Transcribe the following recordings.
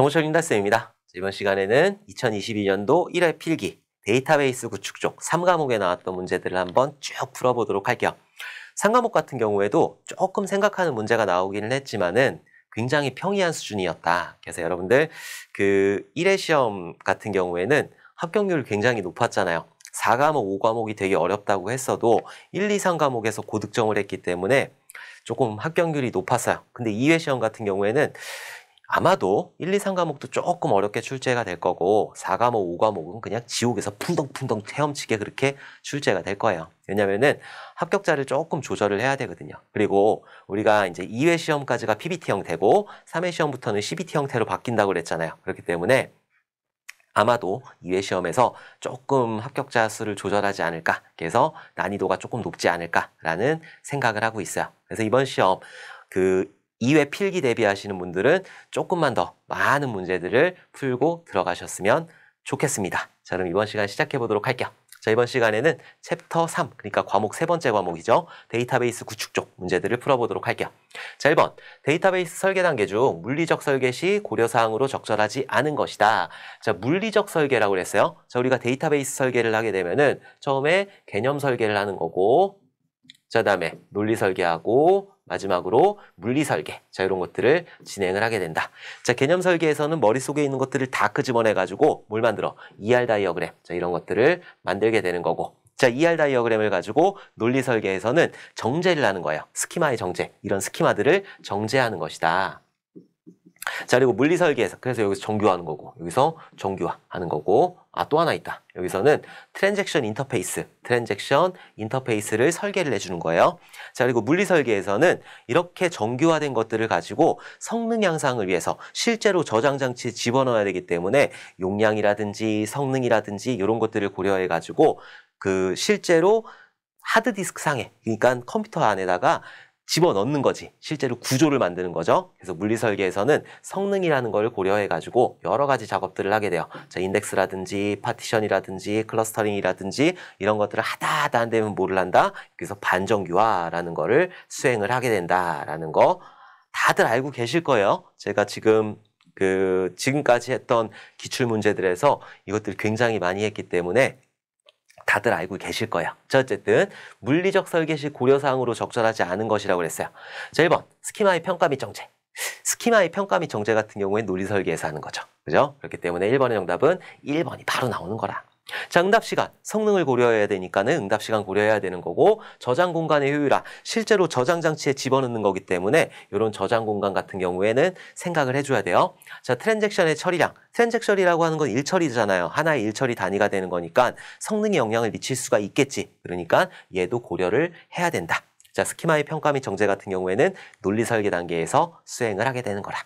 정우철 김다쌤입니다 이번 시간에는 2022년도 1회 필기 데이터베이스 구축 쪽 3과목에 나왔던 문제들을 한번 쭉 풀어보도록 할게요. 3과목 같은 경우에도 조금 생각하는 문제가 나오기는 했지만은 굉장히 평이한 수준이었다. 그래서 여러분들 그 1회 시험 같은 경우에는 합격률 굉장히 높았잖아요. 4과목, 5과목이 되게 어렵다고 했어도 1, 2, 3과목에서 고득점을 했기 때문에 조금 합격률이 높았어요. 근데 2회 시험 같은 경우에는 아마도 1, 2, 3과목도 조금 어렵게 출제가 될 거고 4과목, 5과목은 그냥 지옥에서 풍덩풍덩 체험치게 그렇게 출제가 될 거예요. 왜냐면은 합격자를 조금 조절을 해야 되거든요. 그리고 우리가 이제 2회 시험까지가 PBT 형태고 3회 시험부터는 CBT 형태로 바뀐다고 그랬잖아요. 그렇기 때문에 아마도 2회 시험에서 조금 합격자 수를 조절하지 않을까 그래서 난이도가 조금 높지 않을까라는 생각을 하고 있어요. 그래서 이번 시험 그 2회 필기 대비하시는 분들은 조금만 더 많은 문제들을 풀고 들어가셨으면 좋겠습니다. 자, 그럼 이번 시간 시작해 보도록 할게요. 자, 이번 시간에는 챕터 3, 그러니까 과목 세 번째 과목이죠. 데이터베이스 구축 쪽 문제들을 풀어보도록 할게요. 자, 1번. 데이터베이스 설계 단계 중 물리적 설계 시 고려사항으로 적절하지 않은 것이다. 자, 물리적 설계라고 그랬어요. 자, 우리가 데이터베이스 설계를 하게 되면은 처음에 개념 설계를 하는 거고, 자, 다음에 논리 설계하고, 마지막으로 물리 설계. 자, 이런 것들을 진행을 하게 된다. 자, 개념 설계에서는 머릿속에 있는 것들을 다 끄집어내 가지고 뭘 만들어? ER 다이어그램. 자, 이런 것들을 만들게 되는 거고. 자, ER 다이어그램을 가지고 논리 설계에서는 정제를 하는 거예요. 스키마의 정제. 이런 스키마들을 정제하는 것이다. 자 그리고 물리설계에서 그래서 여기서 정규화하는 거고 여기서 정규화하는 거고 아 또 하나 있다 여기서는 트랜잭션 인터페이스 트랜잭션 인터페이스를 설계를 해주는 거예요 자 그리고 물리설계에서는 이렇게 정규화된 것들을 가지고 성능 향상을 위해서 실제로 저장장치에 집어넣어야 되기 때문에 용량이라든지 성능이라든지 이런 것들을 고려해 가지고 그 실제로 하드디스크 상에 그러니까 컴퓨터 안에다가 집어넣는 거지 실제로 구조를 만드는 거죠. 그래서 물리설계에서는 성능이라는 걸 고려해가지고 여러 가지 작업들을 하게 돼요. 자, 인덱스라든지 파티션이라든지 클러스터링이라든지 이런 것들을 하다 하다 안 되면 뭐를 한다? 그래서 반정규화라는 거를 수행을 하게 된다라는 거 다들 알고 계실 거예요. 제가 지금 그 지금까지 했던 기출 문제들에서 이것들 굉장히 많이 했기 때문에 다들 알고 계실 거예요. 자, 어쨌든 물리적 설계시 고려사항으로 적절하지 않은 것이라고 그랬어요. 자, 1번 스키마의 평가 및 정제. 스키마의 평가 및 정제 같은 경우에 논리 설계에서 하는 거죠. 그죠? 그렇기 때문에 1번의 정답은 1번이 바로 나오는 거라. 자, 응답 시간, 성능을 고려해야 되니까는 응답 시간 고려해야 되는 거고 저장 공간의 효율화, 실제로 저장 장치에 집어넣는 거기 때문에 이런 저장 공간 같은 경우에는 생각을 해줘야 돼요. 자, 트랜잭션의 처리량, 트랜잭션이라고 하는 건 일처리잖아요. 하나의 일처리 단위가 되는 거니까 성능에 영향을 미칠 수가 있겠지. 그러니까 얘도 고려를 해야 된다. 자, 스키마의 평가 및 정제 같은 경우에는 논리 설계 단계에서 수행을 하게 되는 거라.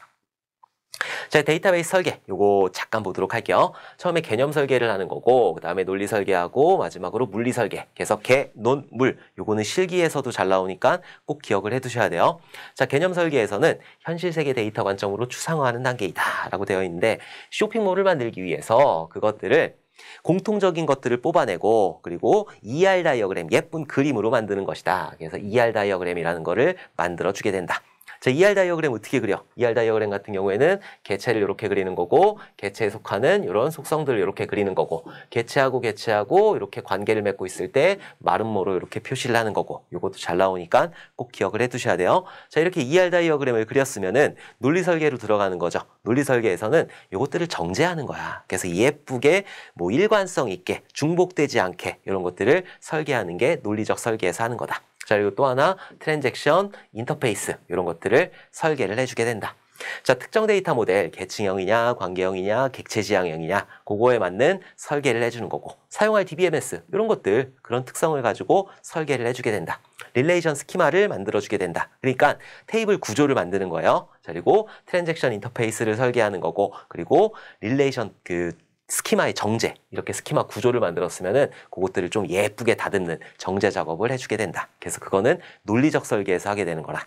자, 데이터베이스 설계. 요거 잠깐 보도록 할게요. 처음에 개념 설계를 하는 거고, 그 다음에 논리 설계하고, 마지막으로 물리 설계. 그래서 개, 논, 물. 요거는 실기에서도 잘 나오니까 꼭 기억을 해 두셔야 돼요. 자, 개념 설계에서는 현실 세계 데이터 관점으로 추상화하는 단계이다. 라고 되어 있는데, 쇼핑몰을 만들기 위해서 그것들을 공통적인 것들을 뽑아내고 그리고 ER 다이어그램 예쁜 그림으로 만드는 것이다. 그래서 ER 다이어그램이라는 거를 만들어 주게 된다. 자, ER 다이어그램 어떻게 그려? ER 다이어그램 같은 경우에는 개체를 이렇게 그리는 거고 개체에 속하는 이런 속성들을 이렇게 그리는 거고 개체하고 개체하고 이렇게 관계를 맺고 있을 때 마름모로 이렇게 표시를 하는 거고 이것도 잘 나오니까 꼭 기억을 해두셔야 돼요. 자, 이렇게 ER 다이어그램을 그렸으면은 논리 설계로 들어가는 거죠. 논리 설계에서는 이것들을 정제하는 거야. 그래서 예쁘게 뭐 일관성 있게 중복되지 않게 이런 것들을 설계하는 게 논리적 설계에서 하는 거다. 자, 그리고 또 하나 트랜잭션 인터페이스 이런 것들을 설계를 해주게 된다. 자, 특정 데이터 모델 계층형이냐, 관계형이냐, 객체지향형이냐, 그거에 맞는 설계를 해주는 거고 사용할 DBMS 이런 것들 그런 특성을 가지고 설계를 해주게 된다. 릴레이션 스키마를 만들어주게 된다. 그러니까 테이블 구조를 만드는 거예요. 자, 그리고 트랜잭션 인터페이스를 설계하는 거고 그리고 릴레이션 그 스키마의 정제 이렇게 스키마 구조를 만들었으면은 그것들을 좀 예쁘게 다듬는 정제 작업을 해주게 된다. 그래서 그거는 논리적 설계에서 하게 되는 거라.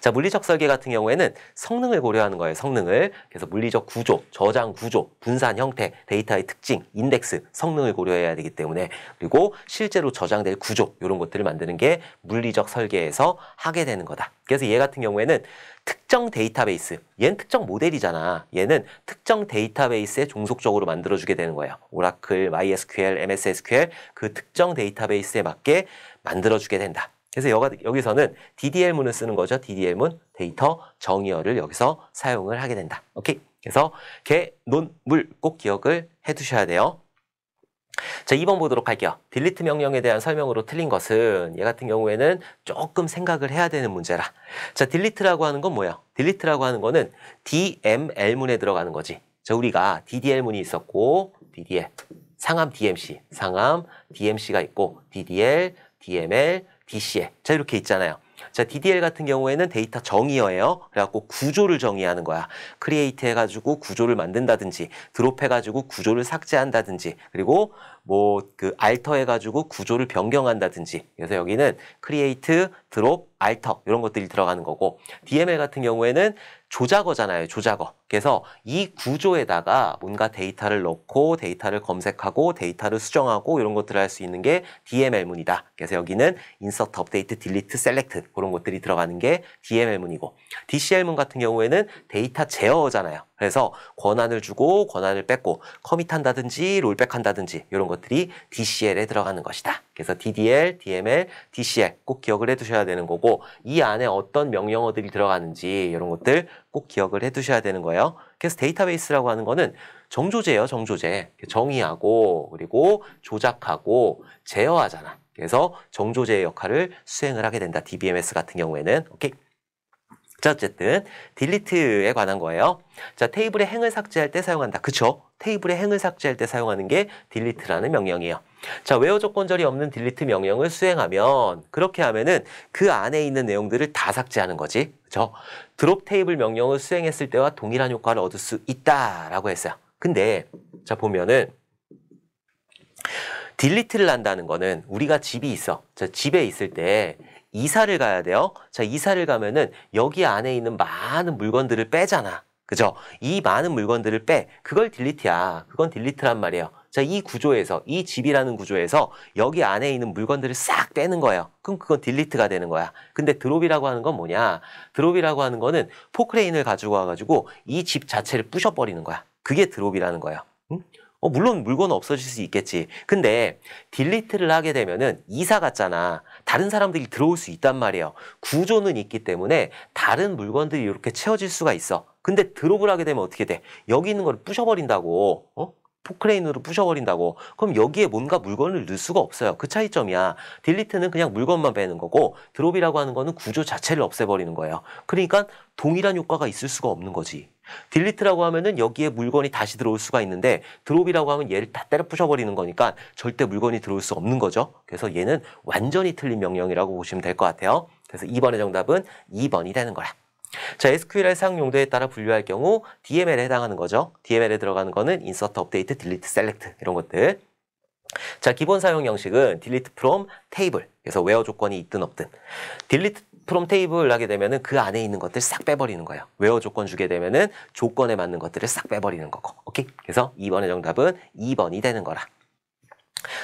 자, 물리적 설계 같은 경우에는 성능을 고려하는 거예요, 성능을. 그래서 물리적 구조, 저장 구조, 분산 형태, 데이터의 특징, 인덱스, 성능을 고려해야 되기 때문에 그리고 실제로 저장될 구조, 이런 것들을 만드는 게 물리적 설계에서 하게 되는 거다. 그래서 얘 같은 경우에는 특정 데이터베이스, 얘는 특정 모델이잖아. 얘는 특정 데이터베이스에 종속적으로 만들어주게 되는 거예요. 오라클, MySQL, MS SQL 그 특정 데이터베이스에 맞게 만들어주게 된다. 그래서 여기서는 DDL문을 쓰는 거죠. DDL문 데이터 정의어를 여기서 사용을 하게 된다. 오케이. 그래서 개, 논, 물 꼭 기억을 해두셔야 돼요. 자, 2번 보도록 할게요. 딜리트 명령에 대한 설명으로 틀린 것은 얘 같은 경우에는 조금 생각을 해야 되는 문제라. 자, 딜리트라고 하는 건 뭐야? 딜리트라고 하는 거는 DML문에 들어가는 거지. 자, 우리가 DDL문이 있었고 DDL, 상암 DMC, 상암 DMC가 있고 DDL, DML, d c l 자, 이렇게 있잖아요. 자, DDL 같은 경우에는 데이터 정의어예요. 그래갖고 구조를 정의하는 거야. 크리에이트 해가지고 구조를 만든다든지, 드롭 해가지고 구조를 삭제한다든지, 그리고 뭐 그 알터 해가지고 구조를 변경한다든지. 그래서 여기는 크리에이트, 드롭, 알터 이런 것들이 들어가는 거고, DML 같은 경우에는 조작어잖아요. 조작어. 그래서 이 구조에다가 뭔가 데이터를 넣고 데이터를 검색하고 데이터를 수정하고 이런 것들을 할 수 있는 게 DML문이다. 그래서 여기는 insert, update, delete, select 그런 것들이 들어가는 게 DML문이고 DCL문 같은 경우에는 데이터 제어잖아요. 그래서 권한을 주고 권한을 뺏고 커밋한다든지 롤백한다든지 이런 것들이 DCL에 들어가는 것이다. 그래서 DDL, DML, DCL 꼭 기억을 해두셔야 되는 거고 이 안에 어떤 명령어들이 들어가는지 이런 것들 꼭 기억을 해두셔야 되는 거예요. 그래서 데이터베이스라고 하는 거는 정조제예요, 정조제. 정의하고 그리고 조작하고 제어하잖아. 그래서 정조제의 역할을 수행을 하게 된다. DBMS 같은 경우에는 오케이. 자 어쨌든 딜리트에 관한 거예요. 자 테이블에 행을 삭제할 때 사용한다. 그쵸? 테이블에 행을 삭제할 때 사용하는 게딜리트라는 명령이에요. 자 외어 조건절이 없는 딜리트 명령을 수행하면 그렇게 하면은 그 안에 있는 내용들을 다 삭제하는 거지. 그죠? 드롭 테이블 명령을 수행했을 때와 동일한 효과를 얻을 수 있다라고 했어요. 근데 자 보면은 딜리트를 한다는 거는 우리가 집이 있어. 자, 집에 있을 때 이사를 가야 돼요. 자, 이사를 가면은 여기 안에 있는 많은 물건들을 빼잖아. 그죠? 이 많은 물건들을 빼. 그걸 딜리트야. 그건 딜리트란 말이에요. 자, 이 구조에서, 이 집이라는 구조에서 여기 안에 있는 물건들을 싹 빼는 거예요. 그럼 그건 딜리트가 되는 거야. 근데 드롭이라고 하는 건 뭐냐? 드롭이라고 하는 거는 포크레인을 가지고 와가지고 이 집 자체를 부셔버리는 거야. 그게 드롭이라는 거예요. 응? 어, 물론 물건은 없어질 수 있겠지. 근데 딜리트를 하게 되면은 이사 갔잖아. 다른 사람들이 들어올 수 있단 말이에요. 구조는 있기 때문에 다른 물건들이 이렇게 채워질 수가 있어. 근데 드롭을 하게 되면 어떻게 돼? 여기 있는 걸 부셔버린다고. 어? 포크레인으로 부셔버린다고 그럼 여기에 뭔가 물건을 넣을 수가 없어요 그 차이점이야 딜리트는 그냥 물건만 빼는 거고 드롭이라고 하는 거는 구조 자체를 없애버리는 거예요 그러니까 동일한 효과가 있을 수가 없는 거지 딜리트라고 하면은 여기에 물건이 다시 들어올 수가 있는데 드롭이라고 하면 얘를 다 때려 부셔버리는 거니까 절대 물건이 들어올 수 없는 거죠 그래서 얘는 완전히 틀린 명령이라고 보시면 될 것 같아요 그래서 2번의 정답은 2번이 되는 거야 자, SQL의 사용 용도에 따라 분류할 경우 DML에 해당하는 거죠. DML에 들어가는 거는 인서트, 업데이트, 딜리트, 셀렉트 이런 것들. 자, 기본 사용 형식은 delete from table. 그래서 외어 조건이 있든 없든. delete from table 하게 되면은 그 안에 있는 것들 싹 빼버리는 거예요. 외어 조건 주게 되면은 조건에 맞는 것들을 싹 빼버리는 거고. 오케이? 그래서 2번의 정답은 2번이 되는 거라.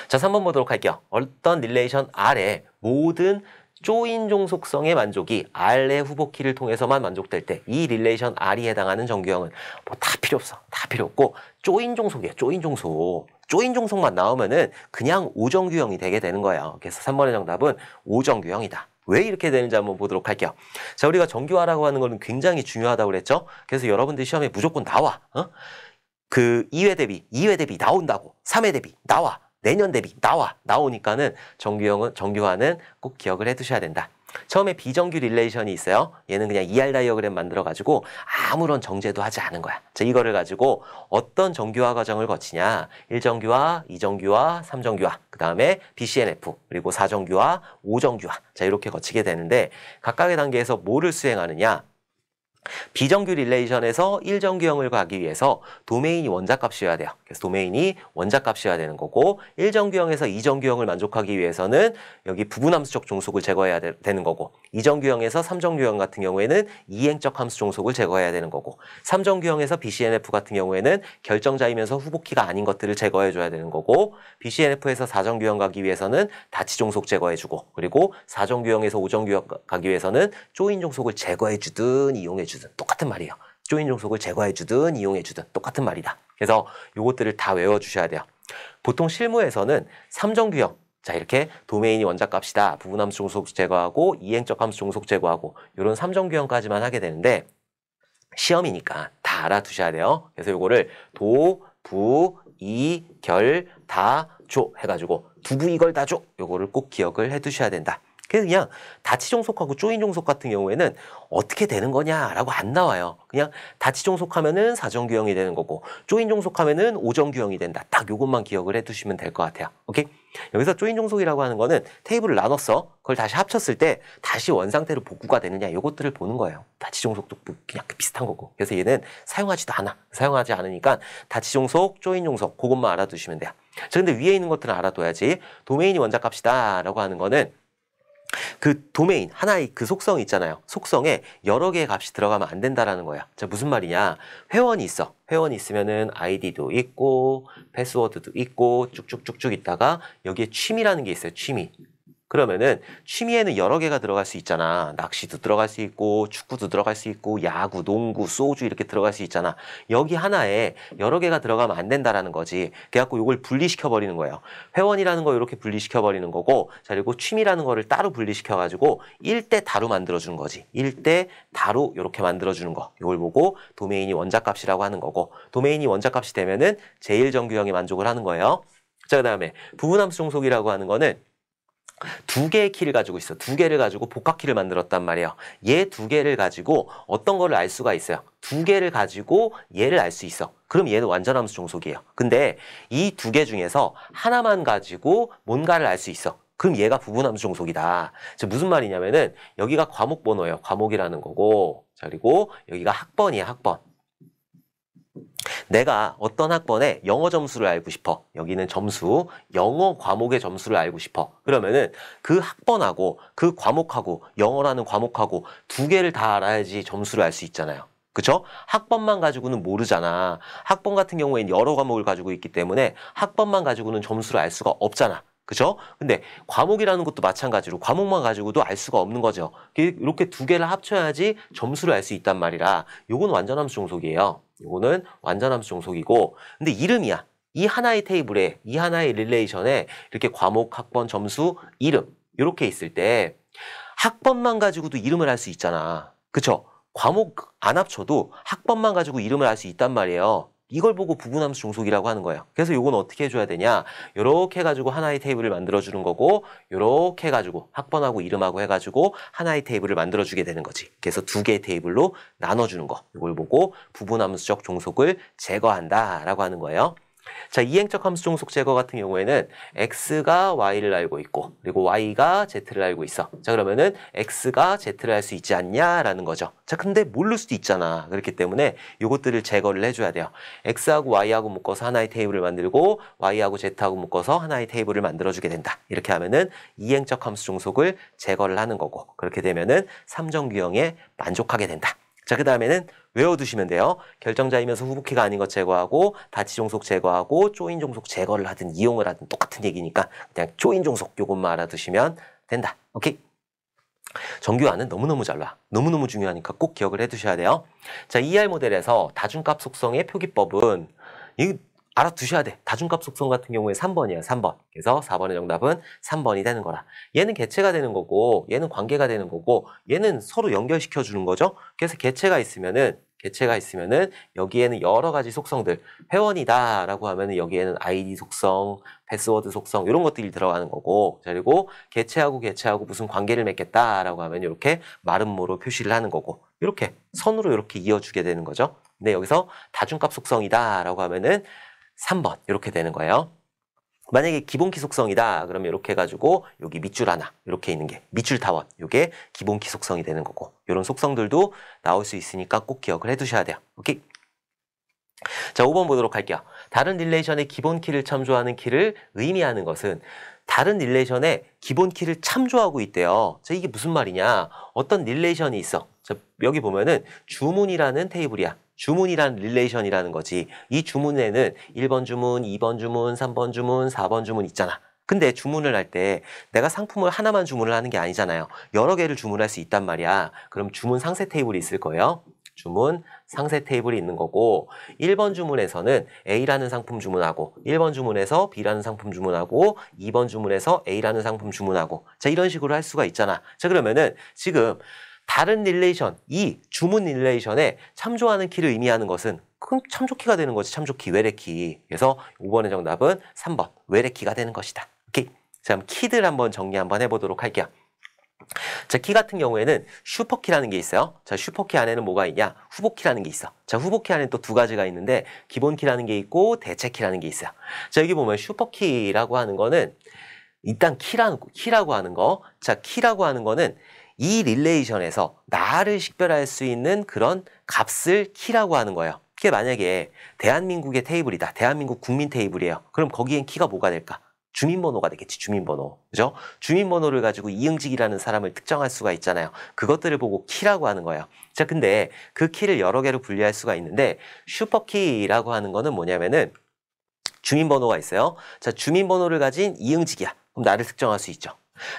자, 3번 보도록 할게요. 어떤 릴레이션 아래 모든 쪼인종 속성의 만족이 R의 후보키를 통해서만 만족될 때 이 릴레이션 R이 해당하는 정규형은 뭐 다 필요 없어. 다 필요 없고 쪼인종속이에요. 쪼인종속. 쪼인종속만 나오면은 그냥 오정규형이 되게 되는 거예요. 그래서 3번의 정답은 오정규형이다. 왜 이렇게 되는지 한번 보도록 할게요. 자, 우리가 정규화라고 하는 거는 굉장히 중요하다고 그랬죠? 그래서 여러분들 시험에 무조건 나와. 어? 그 2회 대비, 2회 대비 나온다고. 3회 대비 나와. 내년 대비 나와 나오니까는 정규형은 정규화는 꼭 기억을 해두셔야 된다. 처음에 비정규 릴레이션이 있어요. 얘는 그냥 ER 다이어그램 만들어가지고 아무런 정제도 하지 않은 거야. 자, 이거를 가지고 어떤 정규화 과정을 거치냐. 1정규화, 2정규화, 3정규화, 그 다음에 BCNF, 그리고 4정규화, 5정규화. 자, 이렇게 거치게 되는데 각각의 단계에서 뭐를 수행하느냐. 비정규 릴레이션에서 일정규형을 가기 위해서 도메인이 원자값이어야 돼요. 그래서 도메인이 원자값이어야 되는 거고 일정규형에서 이정규형을 만족하기 위해서는 여기 부분함수적 종속을 제거해야 되, 는 거고 이정규형에서 삼정규형 같은 경우에는 이행적 함수 종속을 제거해야 되는 거고 삼정규형에서 BCNF 같은 경우에는 결정자이면서 후복키가 아닌 것들을 제거해줘야 되는 거고 BCNF에서 사정규형 가기 위해서는 다치 종속 제거해주고 그리고 사정규형에서 오정규형 가기 위해서는 조인 종속을 제거해주든 이용해주든 주든 똑같은 말이에요. 조인 종속을 제거해 주든 이용해 주든 똑같은 말이다. 그래서 요것들을 다 외워 주셔야 돼요. 보통 실무에서는 삼정 규형 자 이렇게 도메인이 원작값이다. 부분함수 종속 제거하고 이행적 함수 종속 제거하고 이런 삼정 규형까지만 하게 되는데 시험이니까 다 알아두셔야 돼요. 그래서 요거를 도, 부, 이, 결, 다, 조 해가지고 두부 이걸 다 줘. 요거를 꼭 기억을 해두셔야 된다. 그래서 그냥 다치종속하고 쪼인종속 같은 경우에는 어떻게 되는 거냐라고 안 나와요. 그냥 다치종속하면은 사정규형이 되는 거고 쪼인종속하면은 오정규형이 된다. 딱 요것만 기억을 해두시면 될 것 같아요. 오케이? 여기서 쪼인종속이라고 하는 거는 테이블을 나눴어. 그걸 다시 합쳤을 때 다시 원상태로 복구가 되느냐 요것들을 보는 거예요. 다치종속도 뭐 그냥 그 비슷한 거고. 그래서 얘는 사용하지도 않아. 사용하지 않으니까 다치종속, 쪼인종속 그것만 알아두시면 돼요. 자, 근데 위에 있는 것들은 알아둬야지 도메인이 원작값이다 라고 하는 거는 그 도메인 하나의 그 속성 있잖아요. 속성에 여러 개의 값이 들어가면 안 된다라는 거야. 자 무슨 말이냐? 회원이 있어. 회원이 있으면은 아이디도 있고 패스워드도 있고 쭉쭉쭉쭉 있다가 여기에 취미라는 게 있어요. 취미. 그러면은 취미에는 여러 개가 들어갈 수 있잖아. 낚시도 들어갈 수 있고, 축구도 들어갈 수 있고, 야구, 농구, 소주 이렇게 들어갈 수 있잖아. 여기 하나에 여러 개가 들어가면 안 된다라는 거지. 그래갖고 이걸 분리시켜 버리는 거예요. 회원이라는 거 이렇게 분리시켜 버리는 거고, 자 그리고 취미라는 거를 따로 분리시켜 가지고 일대 다로 만들어 주는 거지. 일대 다로 이렇게 만들어 주는 거. 이걸 보고 도메인이 원작값이라고 하는 거고, 도메인이 원작값이 되면은 제일 정규형이 만족을 하는 거예요. 자, 그 다음에 부분함수 종속이라고 하는 거는 두 개의 키를 가지고 있어. 두 개를 가지고 복합키를 만들었단 말이에요. 얘 두 개를 가지고 어떤 거를 알 수가 있어요. 두 개를 가지고 얘를 알 수 있어. 그럼 얘는 완전 함수 종속이에요. 근데 이 두 개 중에서 하나만 가지고 뭔가를 알 수 있어. 그럼 얘가 부분함수 종속이다. 즉 무슨 말이냐면은 여기가 과목 번호예요. 과목이라는 거고. 자, 그리고 여기가 학번이에요 학번. 내가 어떤 학번에 영어 점수를 알고 싶어. 여기는 점수, 영어 과목의 점수를 알고 싶어. 그러면은 그 학번하고 그 과목하고 영어라는 과목하고 두 개를 다 알아야지 점수를 알 수 있잖아요. 그쵸? 학번만 가지고는 모르잖아. 학번 같은 경우에는 여러 과목을 가지고 있기 때문에 학번만 가지고는 점수를 알 수가 없잖아. 그죠? 근데 과목이라는 것도 마찬가지로 과목만 가지고도 알 수가 없는 거죠. 그, 이렇게 두 개를 합쳐야지 점수를 알 수 있단 말이라 요건 완전함수 종속이에요. 이거는 완전함수 종속이고 근데 이름이야. 이 하나의 테이블에 이 하나의 릴레이션에 이렇게 과목, 학번, 점수, 이름 이렇게 있을 때 학번만 가지고도 이름을 할 수 있잖아. 그쵸? 과목 안 합쳐도 학번만 가지고 이름을 할 수 있단 말이에요. 이걸 보고 부분함수 종속이라고 하는 거예요. 그래서 이건 어떻게 해줘야 되냐. 이렇게 해가지고 하나의 테이블을 만들어주는 거고 이렇게 해가지고 학번하고 이름하고 해가지고 하나의 테이블을 만들어주게 되는 거지. 그래서 두 개의 테이블로 나눠주는 거. 이걸 보고 부분함수적 종속을 제거한다라고 하는 거예요. 자, 이행적 함수종 속 제거 같은 경우에는 x가 y를 알고 있고 그리고 y가 z를 알고 있어. 자, 그러면은 x가 z를 알 수 있지 않냐라는 거죠. 자, 근데 모를 수도 있잖아. 그렇기 때문에 이것들을 제거를 해줘야 돼요. x하고 y하고 묶어서 하나의 테이블을 만들고 y하고 z하고 묶어서 하나의 테이블을 만들어주게 된다. 이렇게 하면은 이행적 함수종 속을 제거를 하는 거고 그렇게 되면은 삼정규형에 만족하게 된다. 자, 그 다음에는 외워두시면 돼요. 결정자이면서 후보키가 아닌 것 제거하고 다치 종속 제거하고 쪼인 종속 제거를 하든 이용을 하든 똑같은 얘기니까 그냥 쪼인 종속 요것만 알아두시면 된다. 오케이? 정규화는 너무너무 잘나 너무너무 중요하니까 꼭 기억을 해두셔야 돼요. 자, ER 모델에서 다중값 속성의 표기법은 이 알아두셔야 돼. 다중값 속성 같은 경우에 3번이야, 3번. 그래서 4번의 정답은 3번이 되는 거라. 얘는 개체가 되는 거고, 얘는 관계가 되는 거고, 얘는 서로 연결시켜 주는 거죠. 그래서 개체가 있으면은 개체가 있으면은 여기에는 여러 가지 속성들 회원이다라고 하면은 여기에는 아이디 속성, 패스워드 속성 이런 것들이 들어가는 거고 그리고 개체하고 개체하고 무슨 관계를 맺겠다라고 하면 이렇게 마름모로 표시를 하는 거고 이렇게 선으로 이렇게 이어주게 되는 거죠. 근데 여기서 다중값 속성이다라고 하면은 3번 이렇게 되는 거예요. 만약에 기본 기속성이다 그러면 이렇게 해가지고 여기 밑줄 하나 이렇게 있는 게 밑줄 타원 이게 기본 기속성이 되는 거고 이런 속성들도 나올 수 있으니까 꼭 기억을 해두셔야 돼요. 오케이? 자 5번 보도록 할게요. 다른 릴레이션의 기본 키를 참조하는 키를 의미하는 것은 다른 릴레이션의 기본 키를 참조하고 있대요. 자 이게 무슨 말이냐 어떤 릴레이션이 있어. 자, 여기 보면은 주문이라는 테이블이야. 주문이란 릴레이션이라는 거지. 이 주문에는 1번 주문, 2번 주문, 3번 주문, 4번 주문 있잖아. 근데 주문을 할 때 내가 상품을 하나만 주문을 하는 게 아니잖아요. 여러 개를 주문할 수 있단 말이야. 그럼 주문 상세 테이블이 있을 거예요. 주문 상세 테이블이 있는 거고 1번 주문에서는 A라는 상품 주문하고 1번 주문에서 B라는 상품 주문하고 2번 주문에서 A라는 상품 주문하고 자 이런 식으로 할 수가 있잖아. 자 그러면은 지금 다른 릴레이션, 이 주문 릴레이션에 참조하는 키를 의미하는 것은 큰 참조키가 되는 거지, 참조키, 외래키. 그래서 5번의 정답은 3번, 외래키가 되는 것이다. 오케이. 자, 그럼 키들 한번 정리 한번 해보도록 할게요. 자, 키 같은 경우에는 슈퍼키라는 게 있어요. 자, 슈퍼키 안에는 뭐가 있냐? 후보키라는 게 있어. 자, 후보키 안에 또두 가지가 있는데 기본키라는 게 있고 대체키라는 게 있어요. 자, 여기 보면 슈퍼키라고 하는 거는 일단 키라는 키라고 하는 거. 자, 키라고 하는 거는 이 릴레이션에서 나를 식별할 수 있는 그런 값을 키라고 하는 거예요. 그게 만약에 대한민국의 테이블이다. 대한민국 국민 테이블이에요. 그럼 거기엔 키가 뭐가 될까? 주민번호가 되겠지, 주민번호. 그죠? 주민번호를 가지고 이응직이라는 사람을 특정할 수가 있잖아요. 그것들을 보고 키라고 하는 거예요. 자, 근데 그 키를 여러 개로 분리할 수가 있는데 슈퍼키라고 하는 거는 뭐냐면은 주민번호가 있어요. 자, 주민번호를 가진 이응직이야. 그럼 나를 특정할 수 있죠.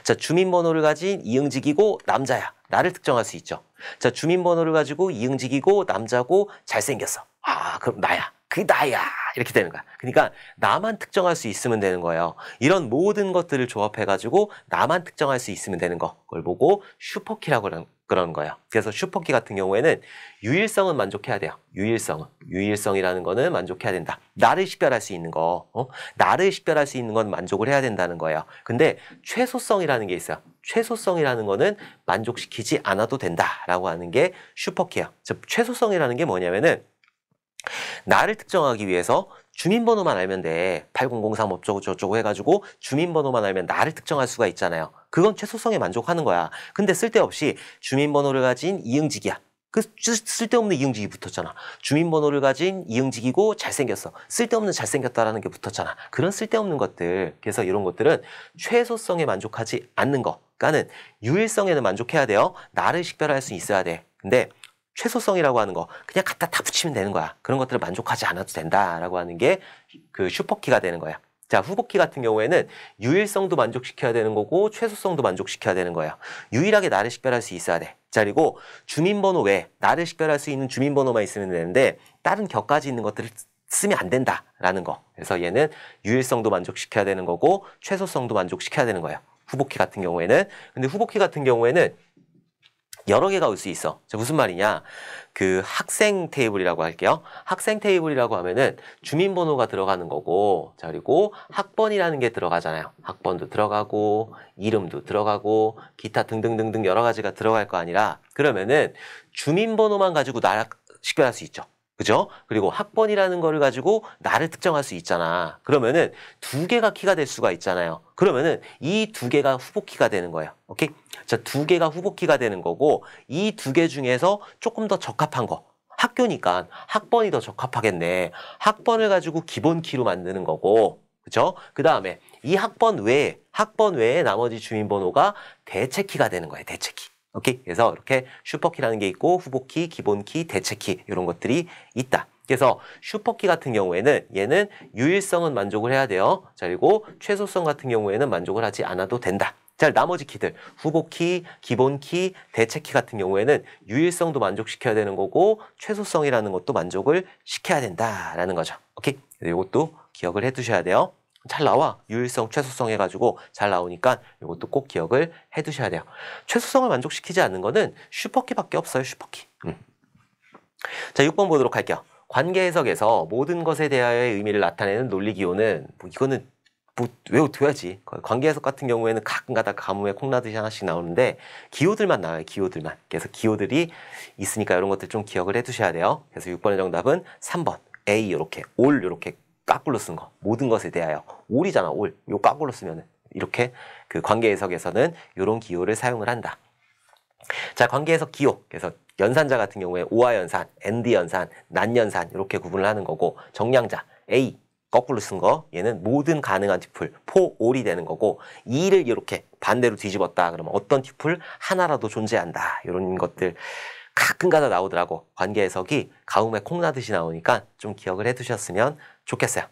자, 주민번호를 가진 이응직이고 남자야. 나를 특정할 수 있죠. 자, 주민번호를 가지고 이응직이고 남자고 잘생겼어. 아, 그럼 나야. 그게 나야. 이렇게 되는 거야. 그러니까 나만 특정할 수 있으면 되는 거예요. 이런 모든 것들을 조합해가지고 나만 특정할 수 있으면 되는 거. 그걸 보고 슈퍼키라고 그런 거예요. 그래서 슈퍼키 같은 경우에는 유일성은 만족해야 돼요. 유일성은. 유일성이라는 거는 만족해야 된다. 나를 식별할 수 있는 거. 어? 나를 식별할 수 있는 건 만족을 해야 된다는 거예요. 근데 최소성이라는 게 있어요. 최소성이라는 거는 만족시키지 않아도 된다라고 하는 게 슈퍼키예요. 즉 최소성이라는 게 뭐냐면은 나를 특정하기 위해서 주민번호만 알면 돼. 8003 어쩌고 저쩌고 해가지고 주민번호만 알면 나를 특정할 수가 있잖아요. 그건 최소성에 만족하는 거야. 근데 쓸데없이 주민번호를 가진 이응직이야. 그 쓸데없는 이응직이 붙었잖아. 주민번호를 가진 이응직이고 잘생겼어. 쓸데없는 잘생겼다라는 게 붙었잖아. 그런 쓸데없는 것들. 그래서 이런 것들은 최소성에 만족하지 않는 거. 그러니까는 유일성에는 만족해야 돼요. 나를 식별할 수 있어야 돼. 근데 최소성이라고 하는 거 그냥 갖다 다 붙이면 되는 거야. 그런 것들을 만족하지 않아도 된다라고 하는 게 그 슈퍼키가 되는 거야. 자, 후보키 같은 경우에는 유일성도 만족시켜야 되는 거고 최소성도 만족시켜야 되는 거예요. 유일하게 나를 식별할 수 있어야 돼. 자, 그리고 주민번호 외 나를 식별할 수 있는 주민번호만 있으면 되는데 다른 격까지 있는 것들을 쓰면 안 된다라는 거. 그래서 얘는 유일성도 만족시켜야 되는 거고 최소성도 만족시켜야 되는 거예요. 후보키 같은 경우에는. 근데 후보키 같은 경우에는 여러 개가 올 수 있어. 무슨 말이냐? 그 학생 테이블이라고 할게요. 학생 테이블이라고 하면은 주민번호가 들어가는 거고, 자, 그리고 학번이라는 게 들어가잖아요. 학번도 들어가고, 이름도 들어가고, 기타 등등등등 여러 가지가 들어갈 거 아니라, 그러면은 주민번호만 가지고 나락시켜할 수 있죠. 그죠? 그리고 학번이라는 거를 가지고 나를 특정할 수 있잖아. 그러면은 두 개가 키가 될 수가 있잖아요. 그러면은 이 두 개가 후보 키가 되는 거예요. 오케이? 자, 두 개가 후보 키가 되는 거고 이 두 개 중에서 조금 더 적합한 거. 학교니까 학번이 더 적합하겠네. 학번을 가지고 기본 키로 만드는 거고. 그죠? 그 다음에 이 학번 외에, 학번 외에 나머지 주민번호가 대체 키가 되는 거예요. 대체 키. 오케이. 그래서 이렇게 슈퍼키라는 게 있고 후보키, 기본키, 대체키 이런 것들이 있다. 그래서 슈퍼키 같은 경우에는 얘는 유일성은 만족을 해야 돼요. 자, 그리고 최소성 같은 경우에는 만족을 하지 않아도 된다. 자, 나머지 키들, 후보키, 기본키, 대체키 같은 경우에는 유일성도 만족시켜야 되는 거고 최소성이라는 것도 만족을 시켜야 된다라는 거죠. 오케이? 이것도 기억을 해두셔야 돼요. 잘 나와. 유일성, 최소성 해가지고 잘 나오니까 이것도 꼭 기억을 해두셔야 돼요. 최소성을 만족시키지 않는 거는 슈퍼키밖에 없어요. 슈퍼키. 음. 자, 6번 보도록 할게요. 관계 해석에서 모든 것에 대하여의 의미를 나타내는 논리 기호는 뭐 이거는 뭐 외워둬야지. 관계 해석 같은 경우에는 가끔가다 가뭄에 콩나듯이 하나씩 나오는데 기호들만 나와요. 기호들만. 그래서 기호들이 있으니까 이런 것들 좀 기억을 해두셔야 돼요. 그래서 6번의 정답은 3번. A 이렇게 올 이렇게 까꿀로 쓴 거, 모든 것에 대하여 올이잖아, 올. 요 까꿀로 쓰면은 이렇게 그 관계 해석에서는 이런 기호를 사용을 한다. 자, 관계 해석 기호. 그래서 연산자 같은 경우에 오화연산, 엔 d 연산 난연산 이렇게 구분을 하는 거고 정량자 A 거꾸로 쓴 거 얘는 모든 가능한 튜플 포올이 되는 거고 2를 이렇게 반대로 뒤집었다 그러면 어떤 튜플 하나라도 존재한다 이런 것들 가끔가다 나오더라고. 관계 해석이 가뭄에 콩나듯이 나오니까 좀 기억을 해두셨으면 좋겠어요.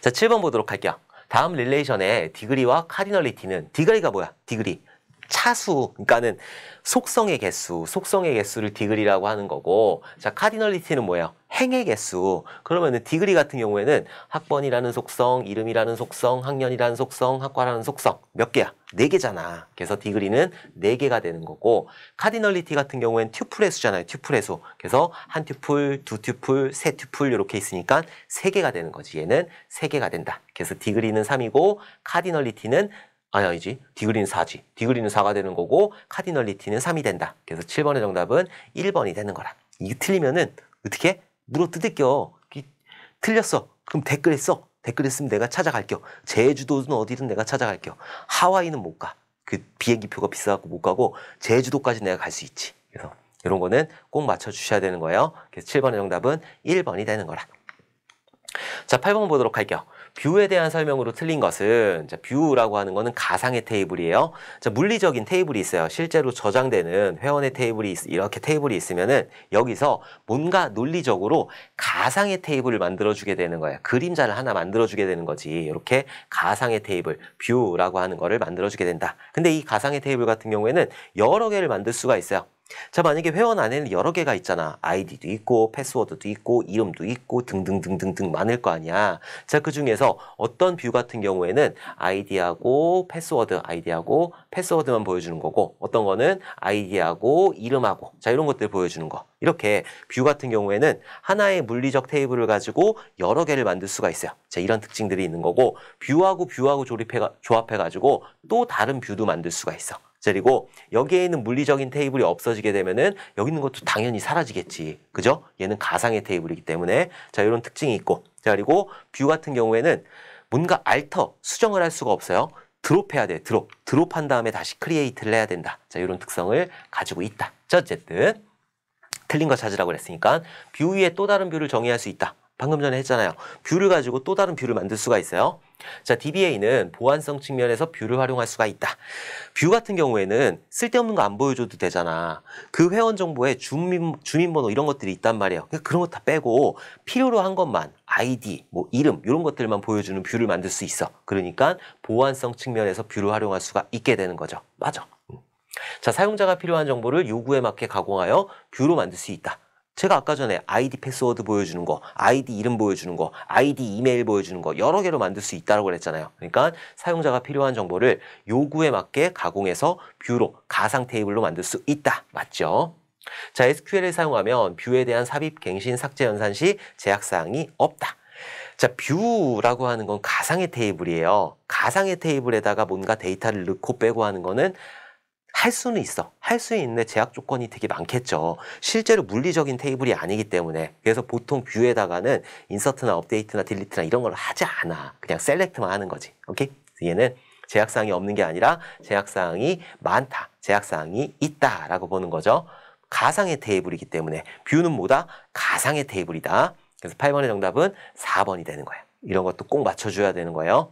자, 7번 보도록 할게요. 다음 릴레이션의 디그리와 카디널리티는 디그리가 뭐야? 디그리. 차수, 그러니까는 속성의 개수, 속성의 개수를 디그리라고 하는 거고 자, 카디널리티는 뭐예요? 행의 개수. 그러면은 디그리 같은 경우에는 학번이라는 속성, 이름이라는 속성, 학년이라는 속성, 학과라는 속성 몇 개야? 네 개잖아. 그래서 디그리는 네 개가 되는 거고 카디널리티 같은 경우에는 튜플의 수잖아요. 튜플의 수. 그래서 한 튜플, 두 튜플, 세 튜플 이렇게 있으니까 세 개가 되는 거지. 얘는 세 개가 된다. 그래서 디그리는 3이고 카디널리티는 아니 아니지. 디그리는 4지. 디그리는 4가 되는 거고 카디널리티는 3이 된다. 그래서 7번의 정답은 1번이 되는 거라. 이게 틀리면은 어떻게? 물어 뜯을겨. 틀렸어. 그럼 댓글에 써. 댓글에 쓰면 내가 찾아갈게요. 제주도는 어디든 내가 찾아갈게요. 하와이는 못 가. 그 비행기표가 비싸고 못 가고 제주도까지 내가 갈 수 있지. 그래서 이런 거는 꼭 맞춰주셔야 되는 거예요. 그래서 7번의 정답은 1번이 되는 거라. 자, 8번 보도록 할게요. 뷰에 대한 설명으로 틀린 것은 자, 뷰라고 하는 것은 가상의 테이블이에요. 자, 물리적인 테이블이 있어요. 실제로 저장되는 회원의 테이블이 있, 이렇게 테이블이 있으면은 여기서 뭔가 논리적으로 가상의 테이블을 만들어 주게 되는 거예요. 그림자를 하나 만들어 주게 되는 거지. 이렇게 가상의 테이블 뷰라고 하는 거를 만들어 주게 된다. 근데 이 가상의 테이블 같은 경우에는 여러 개를 만들 수가 있어요. 자, 만약에 회원 안에는 여러 개가 있잖아. 아이디도 있고, 패스워드도 있고, 이름도 있고, 등등등등등 많을 거 아니야. 자, 그 중에서 어떤 뷰 같은 경우에는 아이디하고 패스워드, 아이디하고 패스워드만 보여주는 거고, 어떤 거는 아이디하고 이름하고, 자, 이런 것들 보여주는 거. 이렇게 뷰 같은 경우에는 하나의 물리적 테이블을 가지고 여러 개를 만들 수가 있어요. 자, 이런 특징들이 있는 거고, 뷰하고 뷰하고 조립해, 조합해가지고 또 다른 뷰도 만들 수가 있어. 셀이고 여기에 있는 물리적인 테이블이 없어지게 되면은 여기 있는 것도 당연히 사라지겠지. 그죠? 얘는 가상의 테이블이기 때문에 자 이런 특징이 있고 자 그리고 뷰 같은 경우에는 뭔가 알터 수정을 할 수가 없어요. 드롭해야 돼. 드롭. 드롭한 다음에 다시 크리에이트를 해야 된다. 자 이런 특성을 가지고 있다. 자 어쨌든 틀린 거 찾으라고 그랬으니까 뷰 위에 또 다른 뷰를 정의할 수 있다. 방금 전에 했잖아요. 뷰를 가지고 또 다른 뷰를 만들 수가 있어요. 자, DBA는 보안성 측면에서 뷰를 활용할 수가 있다. 뷰 같은 경우에는 쓸데없는 거 안 보여줘도 되잖아. 그 회원 정보에 주민, 주민번호 이런 것들이 있단 말이에요. 그러니까 그런 거 다 빼고 필요로 한 것만 아이디, 뭐 이름 이런 것들만 보여주는 뷰를 만들 수 있어. 그러니까 보안성 측면에서 뷰를 활용할 수가 있게 되는 거죠. 맞아. 음. 자, 사용자가 필요한 정보를 요구에 맞게 가공하여 뷰로 만들 수 있다. 제가 아까 전에 아이디 패스워드 보여주는 거, 아이디 이름 보여주는 거, 아이디 이메일 보여주는 거 여러 개로 만들 수 있다고 그랬잖아요. 그러니까 사용자가 필요한 정보를 요구에 맞게 가공해서 뷰로 가상 테이블로 만들 수 있다. 맞죠? 자, SQL을 사용하면 뷰에 대한 삽입, 갱신, 삭제, 연산 시 제약사항이 없다. 자, 뷰라고 하는 건 가상의 테이블이에요. 가상의 테이블에다가 뭔가 데이터를 넣고 빼고 하는 거는 할 수는 있어. 할 수 있는데 제약 조건이 되게 많겠죠. 실제로 물리적인 테이블이 아니기 때문에 그래서 보통 뷰에다가는 인서트나 업데이트나 딜리트나 이런 걸 하지 않아. 그냥 셀렉트만 하는 거지. 오케이? 얘는 제약사항이 없는 게 아니라 제약사항이 많다, 제약사항이 있다라고 보는 거죠. 가상의 테이블이기 때문에 뷰는 뭐다? 가상의 테이블이다. 그래서 8번의 정답은 4번이 되는 거예요. 이런 것도 꼭 맞춰줘야 되는 거예요.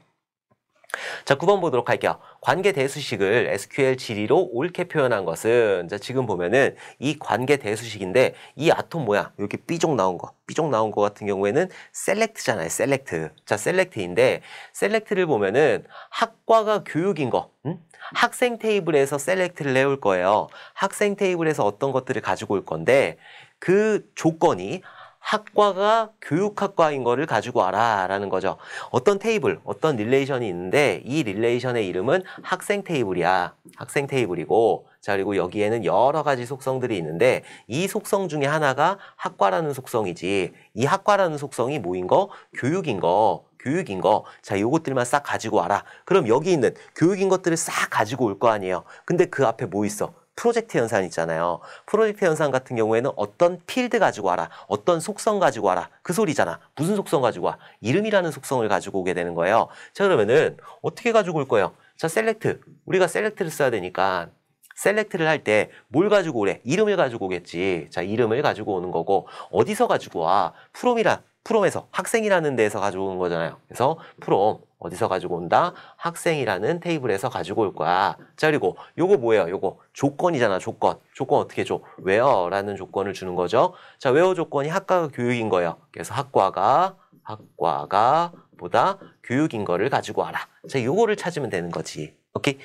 자, 9번 보도록 할게요. 관계 대수식을 SQL 지리로 옳게 표현한 것은 자, 지금 보면은 이 관계 대수식인데 이 아톰 뭐야? 이렇게 삐종 나온 거. 삐종 나온 거 같은 경우에는 셀렉트잖아요. 셀렉트. 자, 셀렉트인데 셀렉트를 보면은 학과가 교육인 거. 음? 학생 테이블에서 셀렉트를 해올 거예요. 학생 테이블에서 어떤 것들을 가지고 올 건데 그 조건이 학과가 교육학과인 거를 가지고 와라 라는 거죠. 어떤 테이블, 어떤 릴레이션이 있는데 이 릴레이션의 이름은 학생 테이블이야. 학생 테이블이고 자 그리고 여기에는 여러 가지 속성들이 있는데 이 속성 중에 하나가 학과라는 속성이지 이 학과라는 속성이 뭐인 거? 교육인 거. 교육인 거, 자, 요것들만 싹 가지고 와라. 그럼 여기 있는 교육인 것들을 싹 가지고 올 거 아니에요. 근데 그 앞에 뭐 있어? 프로젝트 연산 있잖아요. 프로젝트 연산 같은 경우에는 어떤 필드 가지고 와라. 어떤 속성 가지고 와라. 그 소리잖아. 무슨 속성 가지고 와? 이름이라는 속성을 가지고 오게 되는 거예요. 자 그러면은 어떻게 가지고 올 거예요? 자 셀렉트. 우리가 셀렉트를 써야 되니까 셀렉트를 할 때 뭘 가지고 오래? 이름을 가지고 오겠지. 자 이름을 가지고 오는 거고 어디서 가지고 와? 프롬이라. 프롬에서 학생이라는 데에서 가져오는 거잖아요. 그래서 프롬 어디서 가지고 온다? 학생이라는 테이블에서 가지고 올 거야. 자, 그리고 요거 뭐예요? 요거 조건이잖아, 조건. 조건 어떻게 줘? where 라는 조건을 주는 거죠. 자, where 조건이 학과가 교육인 거예요. 그래서 학과가, 학과가 보다 교육인 거를 가지고 와라. 자, 요거를 찾으면 되는 거지. 오케이?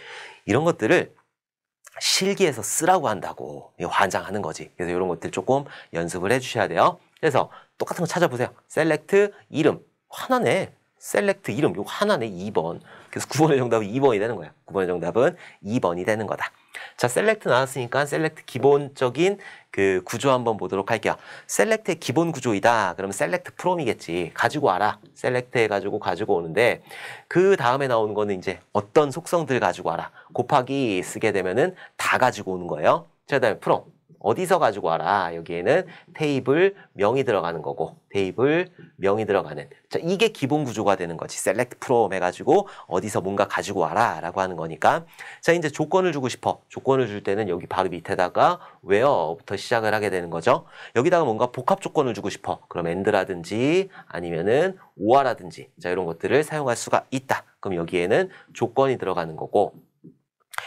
이런 것들을 실기에서 쓰라고 한다고 환장하는 거지. 그래서 이런 것들 조금 연습을 해주셔야 돼요. 그래서 똑같은 거 찾아보세요. 셀렉트 이름. 화나네. 셀렉트 이름 요거 하나네 2번. 그래서 9번의 정답은 2번이 되는 거야. 9번의 정답은 2번이 되는 거다. 자, 셀렉트 나왔으니까 셀렉트 기본적인 그 구조 한번 보도록 할게요. 셀렉트의 기본 구조이다. 그러면 셀렉트 프롬이겠지. 가지고 와라. 셀렉트 해가지고 가지고 오는데 그 다음에 나오는 거는 이제 어떤 속성들 가지고 와라. 곱하기 쓰게 되면은 다 가지고 오는 거예요. 자, 그다음에 프롬. 어디서 가지고 와라. 여기에는 테이블 명이 들어가는 거고 테이블 명이 들어가는 자 이게 기본 구조가 되는 거지. 셀렉트 프 c 해가지고 어디서 뭔가 가지고 와라 라고 하는 거니까 자 이제 조건을 주고 싶어. 조건을 줄 때는 여기 바로 밑에다가 where부터 시작을 하게 되는 거죠. 여기다가 뭔가 복합 조건을 주고 싶어. 그럼 and라든지 아니면은 or라든지 자 이런 것들을 사용할 수가 있다. 그럼 여기에는 조건이 들어가는 거고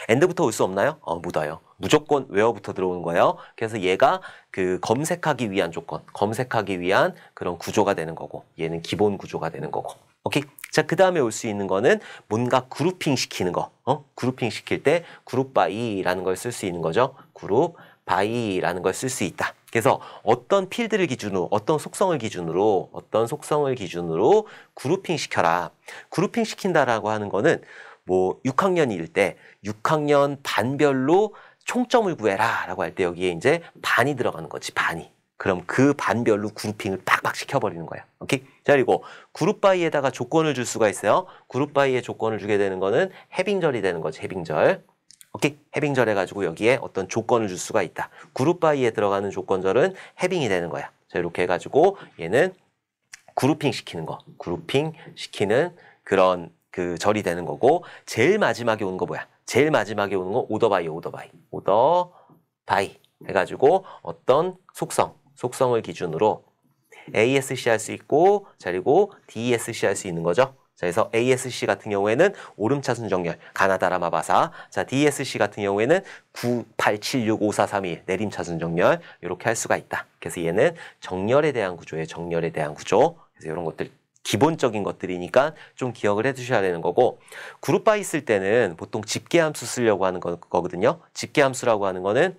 엔드부터올 수 없나요? 어, 묻어요. 무조건 where부터 들어오는 거예요. 그래서 얘가 그 검색하기 위한 조건, 검색하기 위한 그런 구조가 되는 거고 얘는 기본 구조가 되는 거고. 오케이? 자, 그 다음에 올 수 있는 거는 뭔가 그룹핑 시키는 거. 어? 그룹핑 시킬 때 그룹 바이라는 걸 쓸 수 있는 거죠. 그룹 바이라는 걸 쓸 수 있다. 그래서 어떤 필드를 기준으로, 어떤 속성을 기준으로, 어떤 속성을 기준으로 그룹핑 시켜라. 그룹핑 시킨다라고 하는 거는 뭐 6학년일 때 6학년 반별로 총점을 구해라라고 할 때 여기에 이제 반이 들어가는 거지 반이. 그럼 그 반별로 그룹핑을 빡빡 시켜버리는 거야. 오케이? 자, 그리고 그룹 바이에다가 조건을 줄 수가 있어요. 그룹 바이에 조건을 주게 되는 거는 해빙절이 되는 거지, 해빙절. 오케이? 해빙절 해가지고 여기에 어떤 조건을 줄 수가 있다. 그룹 바이에 들어가는 조건절은 해빙이 되는 거야. 자, 이렇게 해가지고 얘는 그룹핑 시키는 거. 그룹핑 시키는 그런 그 절이 되는 거고, 제일 마지막에 온 거 뭐야? 제일 마지막에 오는 건 오더 바이 오더 바이 오더 바이 해가지고 어떤 속성 속성을 기준으로 ASC 할 수 있고 자 그리고 DSC 할 수 있는 거죠. 자 그래서 ASC 같은 경우에는 오름차순 정렬 가나다라마바사 자 DSC 같은 경우에는 9, 8, 7, 6, 5, 4, 3, 2 내림차순 정렬 이렇게 할 수가 있다. 그래서 얘는 정렬에 대한 구조예요. 정렬에 대한 구조. 그래서 이런 것들 기본적인 것들이니까 좀 기억을 해두셔야 되는 거고 그룹 바 있을 때는 보통 집계함수 쓰려고 하는 거, 거든요 집계함수라고 하는 거는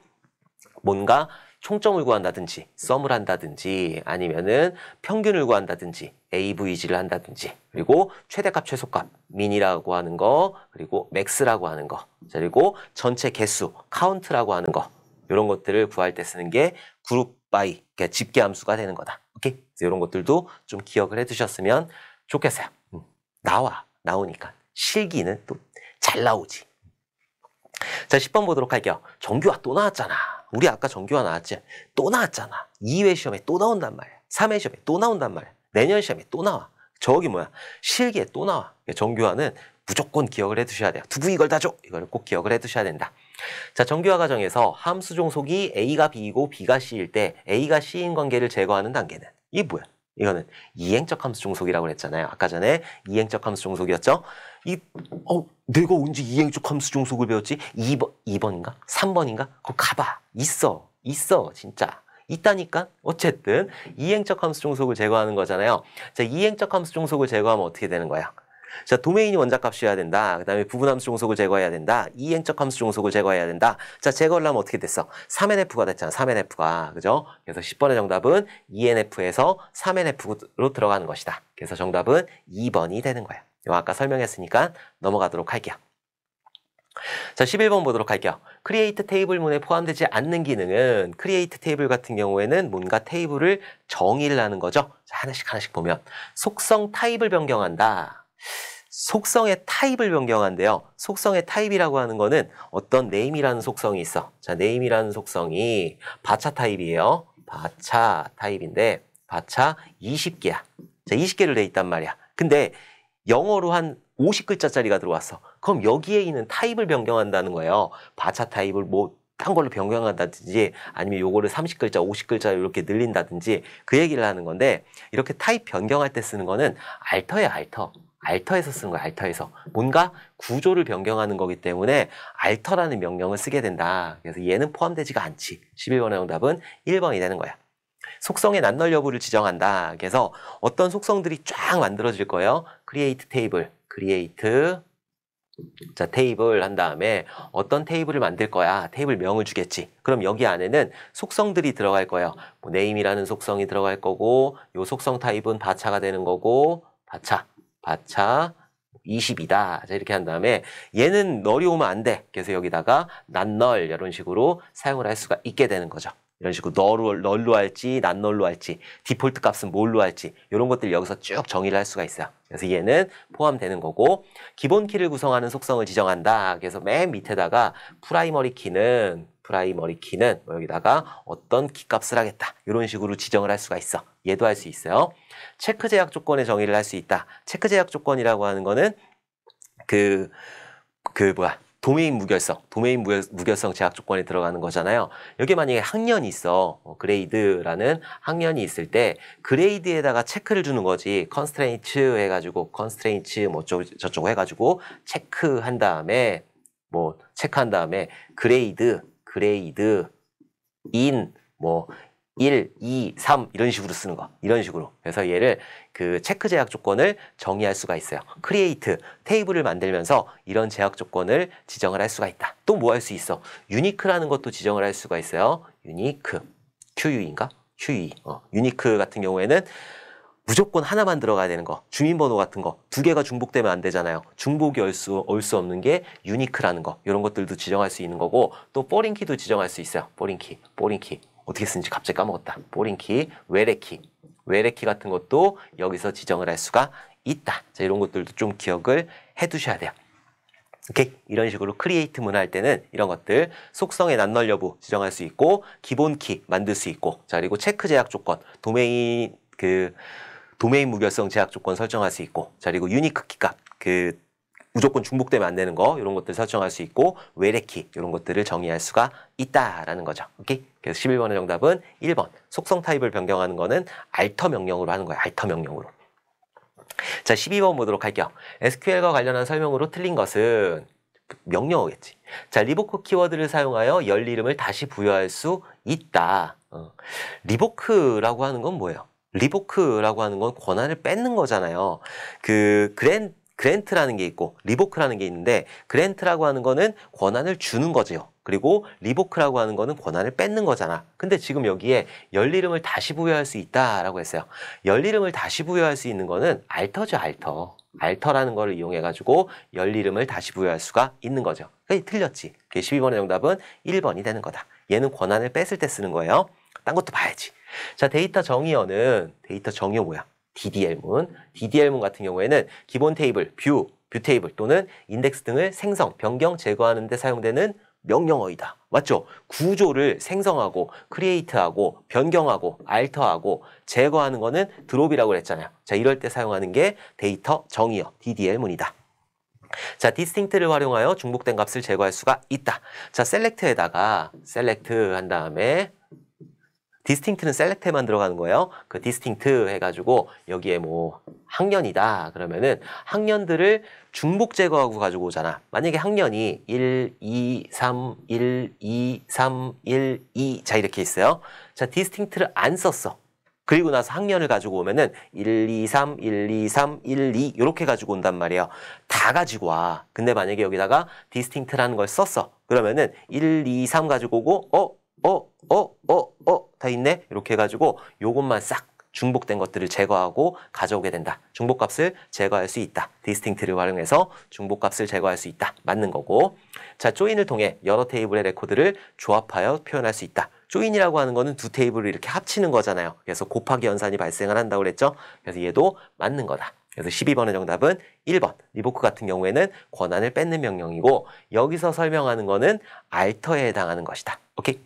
뭔가 총점을 구한다든지 썸을 한다든지 아니면은 평균을 구한다든지 AVG를 한다든지 그리고 최대값 최소값 민이라고 하는 거 그리고 맥스라고 하는 거 그리고 전체 개수 카운트라고 하는 거 이런 것들을 구할 때 쓰는 게 그룹 바이 집계함수가 되는 거다. 오케이? 이런 것들도 좀 기억을 해두셨으면 좋겠어요. 음. 나와 나오니까 실기는 또 잘 나오지. 자, 10번 보도록 할게요. 정규화 또 나왔잖아. 우리 아까 정규화 나왔지? 또 나왔잖아. 2회 시험에 또 나온단 말이야. 3회 시험에 또 나온단 말이야. 내년 시험에 또 나와. 저기 뭐야? 실기에 또 나와. 그러니까 정규화는 무조건 기억을 해두셔야 돼요. 두부 이걸 다 줘! 이걸 꼭 기억을 해두셔야 된다. 자, 정규화 과정에서 함수 종속이 A가 B이고 B가 C일 때 A가 C인 관계를 제거하는 단계는 이 뭐야? 이거는 이행적 함수 종속이라고 그랬잖아요. 아까 전에 이행적 함수 종속이었죠? 이, 어, 내가 언제 이행적 함수 종속을 배웠지? 2번, 2번인가? 3번인가? 그거 가봐. 있어. 있어. 진짜. 있다니까? 어쨌든 이행적 함수 종속을 제거하는 거잖아요. 자, 이행적 함수 종속을 제거하면 어떻게 되는 거야? 자, 도메인이 원작값이어야 된다. 그 다음에 부분함수 종속을 제거해야 된다. 이행적 함수 종속을 제거해야 된다. 자, 제거를 하면 어떻게 됐어? 3NF가 됐잖아. 3NF가. 그죠? 그래서 10번의 정답은 ENF에서 3NF로 들어가는 것이다. 그래서 정답은 2번이 되는 거야. 이거 아까 설명했으니까 넘어가도록 할게요. 자, 11번 보도록 할게요. 크리에이트 테이블문에 포함되지 않는 기능은 크리에이트 테이블 같은 경우에는 뭔가 테이블을 정의를 하는 거죠. 자, 하나씩 하나씩 보면 속성 타입을 변경한다. 속성의 타입을 변경한데요. 속성의 타입이라고 하는 거는 어떤 네임이라는 속성이 있어. 자, 네임이라는 속성이 바차 타입이에요. 바차 타입인데 바차 20개야. 자, 20개를 돼 있단 말이야. 근데 영어로 한 50글자짜리가 들어왔어. 그럼 여기에 있는 타입을 변경한다는 거예요. 바차 타입을 뭐딴 걸로 변경한다든지 아니면 요거를 30글자, 50글자 이렇게 늘린다든지 그 얘기를 하는 건데 이렇게 타입 변경할 때 쓰는 거는 알터요 알터. 알터에서 쓴 거야, 알터에서. 뭔가 구조를 변경하는 거기 때문에 알터라는 명령을 쓰게 된다. 그래서 얘는 포함되지가 않지. 11번의 정답은 1번이 되는 거야. 속성의 난널 여부를 지정한다. 그래서 어떤 속성들이 쫙 만들어질 거예요. create 테이블, create 자 테이블 한 다음에 어떤 테이블을 만들 거야 테이블 명을 주겠지 그럼 여기 안에는 속성들이 들어갈 거예요 뭐네임이라는 속성이 들어갈 거고 요 속성 타입은 바차가 되는 거고 바차 받차 20이다. 자, 이렇게 한 다음에 얘는 널이 오면 안 돼. 그래서 여기다가 난 널 이런 식으로 사용을 할 수가 있게 되는 거죠. 이런 식으로 널로 할지 난널로 할지 디폴트 값은 뭘로 할지 이런 것들 여기서 쭉 정의를 할 수가 있어요. 그래서 얘는 포함되는 거고 기본 키를 구성하는 속성을 지정한다. 그래서 맨 밑에다가 프라이머리 키는 프라이머리 키는 뭐 여기다가 어떤 키값을 하겠다. 이런 식으로 지정을 할 수가 있어. 얘도 할 수 있어요. 체크 제약 조건의 정의를 할 수 있다. 체크 제약 조건이라고 하는 거는 그, 그 뭐야. 도메인 무결성, 도메인 무결성 제약 조건이 들어가는 거잖아요. 여기 만약에 학년이 있어, 어, 그레이드라는 학년이 있을 때 그레이드에다가 체크를 주는 거지. 컨스트레인츠 해가지고 컨스트레인츠 뭐 어쩌고 저쩌 해가지고 체크한 다음에 뭐 체크한 다음에 그레이드 그레이드, 인, 뭐 1, 2, 3 이런 식으로 쓰는 거. 이런 식으로. 그래서 얘를 그 체크 제약 조건을 정의할 수가 있어요. 크리에이트 테이블을 만들면서 이런 제약 조건을 지정을 할 수가 있다. 또 뭐 할 수 있어? 유니크라는 것도 지정을 할 수가 있어요. 유니크. QU인가? QUE. 어, 유니크 같은 경우에는 무조건 하나만 들어가야 되는 거 주민번호 같은 거 두 개가 중복되면 안 되잖아요 중복이 올수올수 없는 게 유니크라는 거 이런 것들도 지정할 수 있는 거고 또뽀링키도 지정할 수 있어요 뽀링키뽀링키 어떻게 쓰는지 갑자기 까먹었다 뽀링키 외래키 외래키 같은 것도 여기서 지정을 할 수가 있다 자 이런 것들도 좀 기억을 해 두셔야 돼요 오케이 이런 식으로 크리에이트 문화 할 때는 이런 것들 속성의 난널 여부 지정할 수 있고 기본 키 만들 수 있고 자 그리고 체크 제약 조건 도메인 그 도메인 무결성 제약 조건 설정할 수 있고 자 그리고 유니크 키값 그 무조건 중복되면 안 되는 거 이런 것들 설정할 수 있고 외래키 이런 것들을 정의할 수가 있다라는 거죠. 오케이? 그래서 11번의 정답은 1번 속성 타입을 변경하는 거는 알터 명령으로 하는 거예요. 알터 명령으로. 자 12번 보도록 할게요. SQL과 관련한 설명으로 틀린 것은 명령어겠지. 자 리보크 키워드를 사용하여 열 이름을 다시 부여할 수 있다. 어. 리보크라고 하는 건 뭐예요? 리보크라고 하는 건 권한을 뺏는 거잖아요. 그 그랜 그랜트라는 게 있고 리보크라는 게 있는데 그랜트라고 하는 거는 권한을 주는 거지요. 그리고 리보크라고 하는 거는 권한을 뺏는 거잖아. 근데 지금 여기에 열이름을 다시 부여할 수 있다라고 했어요. 열이름을 다시 부여할 수 있는 거는 알터죠, 알터. 알터라는 거를 이용해 가지고 열이름을 다시 부여할 수가 있는 거죠. 그러 틀렸지. 그 12번의 정답은 1번이 되는 거다. 얘는 권한을 뺏을 때 쓰는 거예요. 딴 것도 봐야지. 자, 데이터 정의어는 데이터 정의어 뭐야? DDL문. DDL문 같은 경우에는 기본 테이블, 뷰, 뷰 테이블 또는 인덱스 등을 생성, 변경, 제거하는 데 사용되는 명령어이다. 맞죠? 구조를 생성하고 크리에이트하고 변경하고 알터하고 제거하는 거는 드롭이라고 그랬잖아요 자, 이럴 때 사용하는 게 데이터 정의어 DDL 문이다. 자, 디스팅트를 활용하여 중복된 값을 제거할 수가 있다. 자, 셀렉트에다가 셀렉트 한 다음에 디스팅트는 셀렉트에만 들어가는 거예요. 그 디스팅트 해가지고 여기에 뭐 학년이다 그러면은 학년들을 중복 제거하고 가지고 오잖아. 만약에 학년이 1, 2, 3, 1, 2, 3, 1, 2 자 이렇게 있어요. 자 디스팅트를 안 썼어. 그리고 나서 학년을 가지고 오면은 1, 2, 3, 1, 2, 3, 1, 2 이렇게 가지고 온단 말이에요. 다 가지고 와. 근데 만약에 여기다가 디스팅트라는 걸 썼어. 그러면은 1, 2, 3 가지고 오고 어? 어, 어, 어, 어 다 있네. 이렇게 해가지고 요것만 싹 중복된 것들을 제거하고 가져오게 된다. 중복값을 제거할 수 있다. 디스팅트를 활용해서 중복값을 제거할 수 있다. 맞는 거고 자, 조인을 통해 여러 테이블의 레코드를 조합하여 표현할 수 있다. 조인이라고 하는 거는 두 테이블을 이렇게 합치는 거잖아요. 그래서 곱하기 연산이 발생을 한다고 그랬죠. 그래서 얘도 맞는 거다. 그래서 12번의 정답은 1번. 리보크 같은 경우에는 권한을 뺏는 명령이고 여기서 설명하는 거는 알터에 해당하는 것이다. 오케이?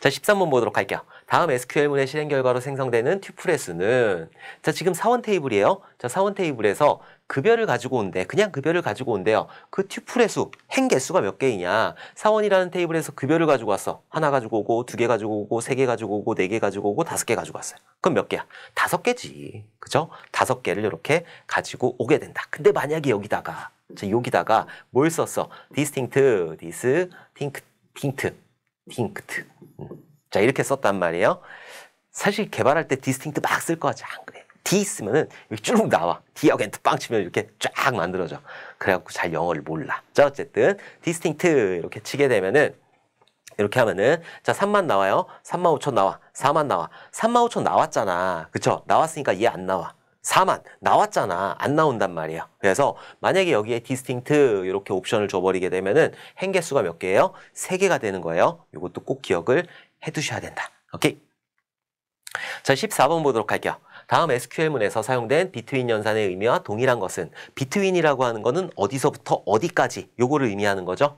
자, 13번 보도록 할게요. 다음 SQL문의 실행 결과로 생성되는 튜플의 수는 자, 지금 사원 테이블이에요. 자, 사원 테이블에서 급여를 가지고 온대. 그냥 급여를 가지고 온대요. 그 튜플의 수, 행개 수가 몇 개이냐. 사원이라는 테이블에서 급여를 가지고 왔어. 하나 가지고 오고, 두 개 가지고 오고, 세 개 가지고 오고, 네 개 가지고 오고, 다섯 개 가지고 왔어요. 그럼 몇 개야? 다섯 개지. 그죠? 다섯 개를 이렇게 가지고 오게 된다. 근데 만약에 여기다가, 자, 여기다가 뭘 썼어? distinct, distinct, 딩크트. 음. 자, 이렇게 썼단 말이에요. 사실 개발할 때 디스팅트 막 쓸거 같지 안 그래. D 있으면은 이렇쭉 나와. d 어고트빵 치면 이렇게 쫙 만들어져. 그래갖고 잘 영어를 몰라. 자, 어쨌든 디스팅트 이렇게 치게 되면은 이렇게 하면은 자 3만 나와요. 3만 5천 나와. 4만 나와. 3만 5천 나왔잖아. 그쵸? 나왔으니까 얘 안 나와. 4만 나왔잖아 안 나온단 말이에요 그래서 만약에 여기에 디스팅트 이렇게 옵션을 줘버리게 되면은 행계수가몇 개예요? 3개가 되는 거예요 이것도 꼭 기억을 해두셔야 된다 오케이 자 14번 보도록 할게요 다음 SQL문에서 사용된 비트윈 연산의 의미와 동일한 것은 비트윈이라고 하는 것은 어디서부터 어디까지 요거를 의미하는 거죠.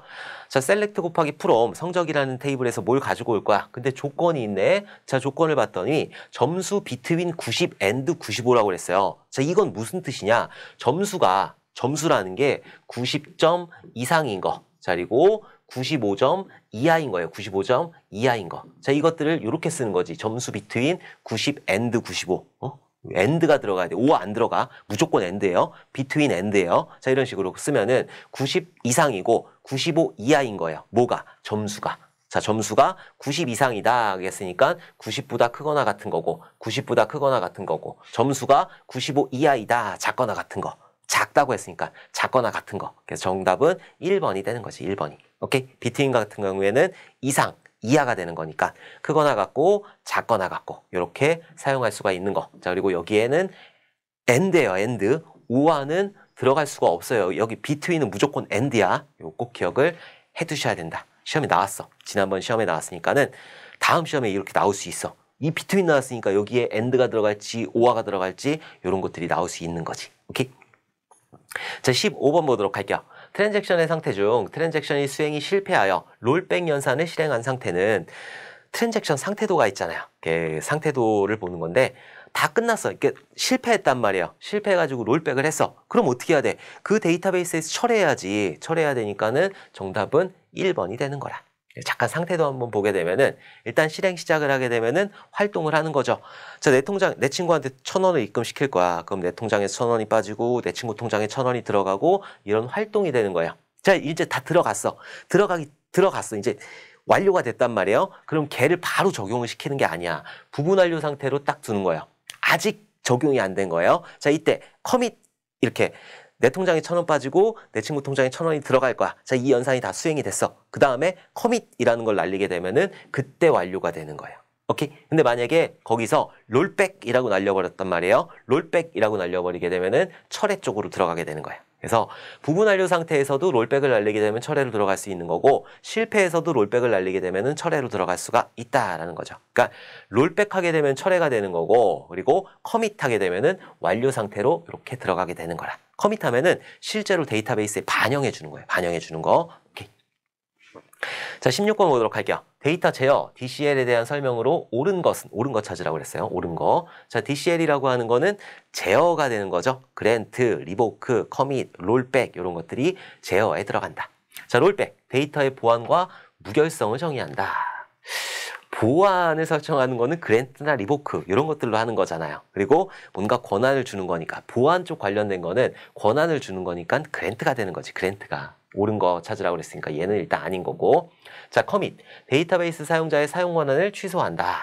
자, 셀렉트 곱하기 프롬 성적이라는 테이블에서 뭘 가지고 올 거야. 근데 조건이 있네. 자, 조건을 봤더니 점수 비트윈 90 and 95라고 그랬어요. 자, 이건 무슨 뜻이냐? 점수가 점수라는 게 90점 이상인 거. 자리고 그 95점 이하인 거예요. 95점 이하인 거. 자, 이것들을 이렇게 쓰는 거지. 점수 비트윈90 and 95. 어? 엔드가 들어가야 돼. 오 안 들어가. 무조건 엔드예요. 비트윈 엔드예요. 자, 이런 식으로 쓰면은 90 이상이고 95 이하인 거예요. 뭐가? 점수가. 자, 점수가 90 이상이다 하겠으니까 90보다 크거나 같은 거고 90보다 크거나 같은 거고 점수가 95 이하이다 작거나 같은 거. 작다고 했으니까 작거나 같은 거. 그래서 정답은 1번이 되는 거지. 1번이. 오케이? 비트윈 같은 경우에는 이상, 이하가 되는 거니까 크거나 같고 작거나 같고 이렇게 사용할 수가 있는 거. 자 그리고 여기에는 e 드 d 예요 e 드 오와는 들어갈 수가 없어요. 여기 비트윈은 무조건 e 드야 이거 꼭 기억을 해두셔야 된다. 시험에 나왔어. 지난번 시험에 나왔으니까는 다음 시험에 이렇게 나올 수 있어. 이 비트윈 나왔으니까 여기에 e 드가 들어갈지 오와가 들어갈지 이런 것들이 나올 수 있는 거지. 오케이? 자, 15번 보도록 할게요. 트랜잭션의 상태 중 트랜잭션이 수행이 실패하여 롤백 연산을 실행한 상태는 트랜잭션 상태도가 있잖아요. 그 상태도를 보는 건데 다 끝났어. 이게 실패했단 말이야 실패해가지고 롤백을 했어. 그럼 어떻게 해야 돼? 그 데이터베이스에서 철회해야지. 철회해야 되니까는 정답은 1번이 되는 거라. 잠깐 상태도 한번 보게 되면은 일단 실행 시작을 하게 되면은 활동을 하는 거죠. 자, 내 통장, 내 친구한테 천 원을 입금시킬 거야. 그럼 내 통장에 천 원이 빠지고 내 친구 통장에 천 원이 들어가고 이런 활동이 되는 거예요. 자, 이제 다 들어갔어. 들어가기, 들어갔어. 이제 완료가 됐단 말이에요. 그럼 걔를 바로 적용을 시키는 게 아니야. 부분 완료 상태로 딱 두는 거예요. 아직 적용이 안 된 거예요. 자, 이때 커밋 이렇게 내 통장에 천원 빠지고 내 친구 통장에 천 원이 들어갈 거야. 자, 이 연산이 다 수행이 됐어. 그 다음에 커밋이라는 걸 날리게 되면은 그때 완료가 되는 거예요. 오케이? 근데 만약에 거기서 롤백이라고 날려버렸단 말이에요. 롤백이라고 날려버리게 되면은 철회 쪽으로 들어가게 되는 거예요. 그래서 부분 완료 상태에서도 롤백을 날리게 되면 철회로 들어갈 수 있는 거고 실패에서도 롤백을 날리게 되면 철회로 들어갈 수가 있다라는 거죠. 그러니까 롤백하게 되면 철회가 되는 거고 그리고 커밋하게 되면은 완료 상태로 이렇게 들어가게 되는 거라. 커밋하면은 실제로 데이터베이스에 반영해 주는 거예요. 반영해 주는 거 자, 16번 보도록 할게요. 데이터 제어, DCL에 대한 설명으로 옳은 것은, 옳은 것 찾으라고 그랬어요. 옳은 거. 자, DCL이라고 하는 거는 제어가 되는 거죠. 그랜트, 리보크, 커밋, 롤백, 이런 것들이 제어에 들어간다. 자, 롤백. 데이터의 보안과 무결성을 정의한다. 보안을 설정하는 거는 그랜트나 리보크 이런 것들로 하는 거잖아요. 그리고 뭔가 권한을 주는 거니까 보안 쪽 관련된 거는 권한을 주는 거니까 그랜트가 되는 거지. 그랜트가. 옳은 거 찾으라고 그랬으니까 얘는 일단 아닌 거고 자 커밋 데이터베이스 사용자의 사용 권한을 취소한다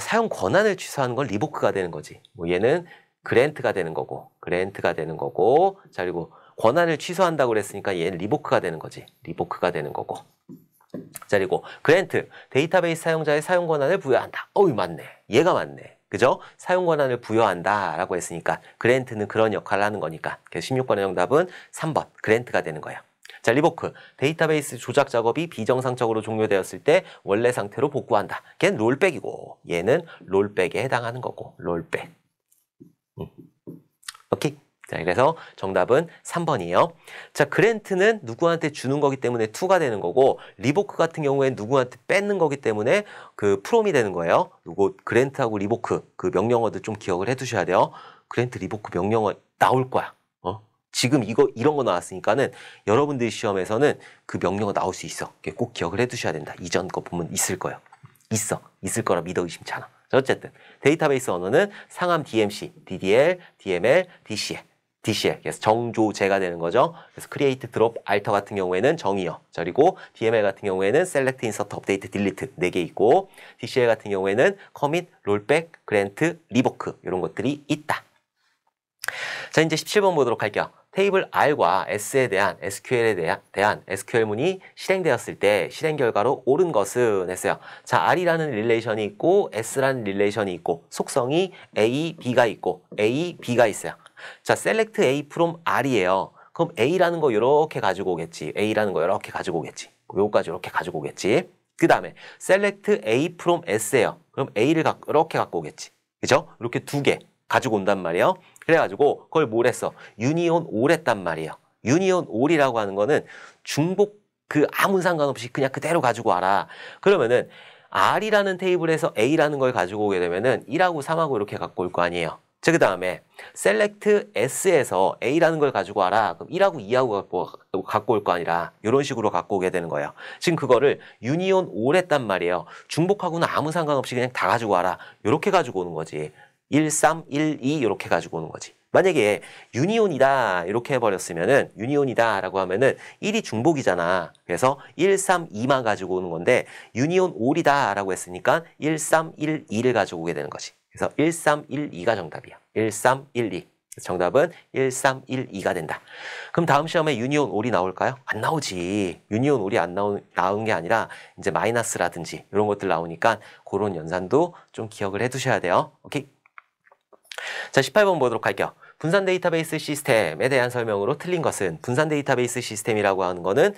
사용 권한을 취소하는 건 리보크가 되는 거지 뭐 얘는 그랜트가 되는 거고 그랜트가 되는 거고 자 그리고 권한을 취소한다고 그랬으니까 얘는 리보크가 되는 거지 리보크가 되는 거고 자 그리고 그랜트 데이터베이스 사용자의 사용 권한을 부여한다 어이 맞네 얘가 맞네 그죠? 사용 권한을 부여한다라고 했으니까 그랜트는 그런 역할을 하는 거니까. 그래서 16번의 정답은 3번 그랜트가 되는 거예요. 자, 리버크. 데이터베이스 조작 작업이 비정상적으로 종료되었을 때 원래 상태로 복구한다. 걘 롤백이고 얘는 롤백에 해당하는 거고 롤백. 음. 오케이. 자, 그래서 정답은 3번이에요. 자, 그랜트는 누구한테 주는 거기 때문에 투가 되는 거고 리보크 같은 경우에는 누구한테 뺏는 거기 때문에 그 프롬이 되는 거예요. 요거 그랜트하고 리보크 그 명령어들 좀 기억을 해 두셔야 돼요. 그랜트 리보크 명령어 나올 거야. 지금 이거 이런 거 나왔으니까는 여러분들 시험에서는 그 명령어 나올 수 있어. 꼭 기억을 해두셔야 된다. 이전 거 보면 있을 거예요. 있어. 있을 거라 믿어 의심찮아. 어쨌든 데이터베이스 언어는 상암 DMC, DDL, DML, DCL. DCL. 그래서 정조제가 되는 거죠. 그래서 크리에이트 드롭 알터 같은 경우에는 정의어. 그리고 DML 같은 경우에는 셀렉트 인서트 업데이트 딜리트 p 네개 있고 DCL 같은 경우에는 커밋, 롤백, 그랜트, 리보크 이런 것들이 있다. 자, 이제 17번 보도록 할게요. 테이블 R과 S에 대한 SQL에 대한, 대한 SQL 문이 실행되었을 때 실행 결과로 옳은 것은 했어요. 자, R이라는 릴레이션이 있고 S라는 릴레이션이 있고 속성이 A, B가 있고 A, B가 있어요. 자, select A from R이에요. 그럼 A라는 거 이렇게 가지고 오겠지. A라는 거 이렇게 가지고 오겠지. 요거까지 이렇게 가지고 오겠지. 그 다음에 select A from S예요. 그럼 A를 가, 이렇게 갖고 오겠지. 그죠? 이렇게 두 개 가지고 온단 말이에요. 그래가지고 그걸 뭘 했어? 유니온 올했단 말이에요. 유니온 올이라고 하는 거는 중복 그 아무 상관없이 그냥 그대로 가지고 와라. 그러면은 R이라는 테이블에서 A라는 걸 가지고 오게 되면은 1하고 3하고 이렇게 갖고 올 거 아니에요. 즉, 그 다음에 select S에서 A라는 걸 가지고 와라. 그럼 1하고 2하고 갖고, 갖고 올 거 아니라 이런 식으로 갖고 오게 되는 거예요. 지금 그거를 유니온 올했단 말이에요. 중복하고는 아무 상관없이 그냥 다 가지고 와라. 이렇게 가지고 오는 거지. 1, 3, 1, 2 이렇게 가지고 오는 거지. 만약에 유니온이다 이렇게 해버렸으면은 유니온이다 라고 하면은 1이 중복이잖아. 그래서 1, 3, 2만 가지고 오는 건데 유니온 올이다 라고 했으니까 1, 3, 1, 2를 가지고 오게 되는 거지. 그래서 1, 3, 1, 2가 정답이야. 1, 3, 1, 2. 정답은 1, 3, 1, 2가 된다. 그럼 다음 시험에 유니온 올이 나올까요? 안 나오지. 유니온 올이 안 나온, 나온 게 아니라 이제 마이너스라든지 이런 것들 나오니까 그런 연산도 좀 기억을 해두셔야 돼요. 오케이. 자, 18번 보도록 할게요. 분산 데이터베이스 시스템에 대한 설명으로 틀린 것은 분산 데이터베이스 시스템이라고 하는 거는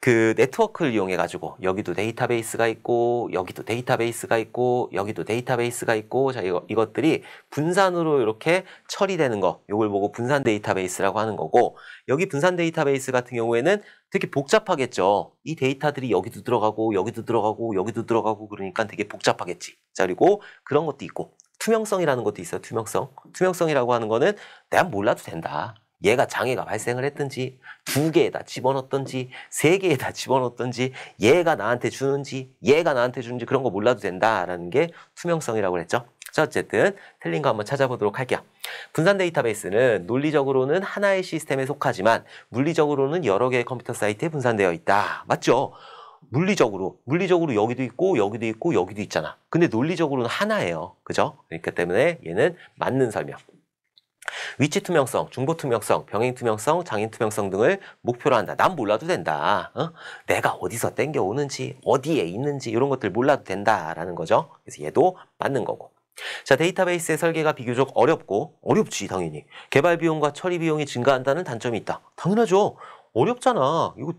그 네트워크를 이용해 가지고 여기도 데이터베이스가 있고 여기도 데이터베이스가 있고 여기도 데이터베이스가 있고 자 이거, 이것들이 분산으로 이렇게 처리되는 거 요걸 보고 분산 데이터베이스라고 하는 거고 여기 분산 데이터베이스 같은 경우에는 되게 복잡하겠죠 이 데이터들이 여기도 들어가고 여기도 들어가고 여기도 들어가고 그러니까 되게 복잡하겠지 자 그리고 그런 것도 있고 투명성이라는 것도 있어요. 투명성. 투명성이라고 하는 거는 내가 몰라도 된다. 얘가 장애가 발생을 했든지 두 개에다 집어넣던지세 개에다 집어넣던지 얘가 나한테 주는지 얘가 나한테 주는지 그런 거 몰라도 된다라는 게 투명성이라고 그랬죠자 어쨌든 틀린 거 한번 찾아보도록 할게요. 분산 데이터베이스는 논리적으로는 하나의 시스템에 속하지만 물리적으로는 여러 개의 컴퓨터 사이트에 분산되어 있다. 맞죠? 물리적으로 물리적으로 여기도 있고 여기도 있고 여기도 있잖아. 근데 논리적으로는 하나예요. 그죠? 그렇기 때문에 얘는 맞는 설명. 위치 투명성, 중보 투명성, 병행 투명성, 장인 투명성 등을 목표로 한다. 난 몰라도 된다. 어? 내가 어디서 땡겨오는지, 어디에 있는지 이런 것들 몰라도 된다라는 거죠. 그래서 얘도 맞는 거고. 자, 데이터베이스의 설계가 비교적 어렵고 어렵지 당연히. 개발 비용과 처리 비용이 증가한다는 단점이 있다. 당연하죠. 어렵잖아. 이거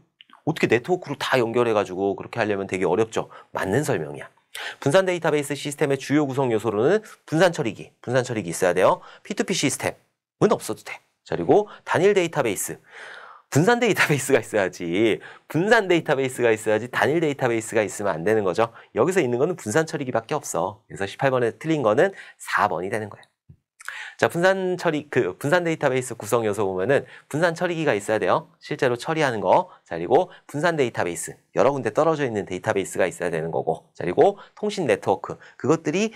어떻게 네트워크로 다 연결해가지고 그렇게 하려면 되게 어렵죠. 맞는 설명이야. 분산 데이터베이스 시스템의 주요 구성 요소로는 분산 처리기, 분산 처리기 있어야 돼요. P2P 시스템은 없어도 돼. 그리고 단일 데이터베이스. 분산 데이터베이스가 있어야지 분산 데이터베이스가 있어야지 단일 데이터베이스가 있으면 안 되는 거죠. 여기서 있는 거는 분산 처리기밖에 없어. 그래서 18번에 틀린 거는 4번이 되는 거예요. 자, 분산 처리 그 분산 데이터베이스 구성 요소 보면은 분산 처리기가 있어야 돼요. 실제로 처리하는 거. 자, 그리고 분산 데이터베이스 여러 군데 떨어져 있는 데이터베이스가 있어야 되는 거고. 자, 그리고 통신 네트워크 그것들이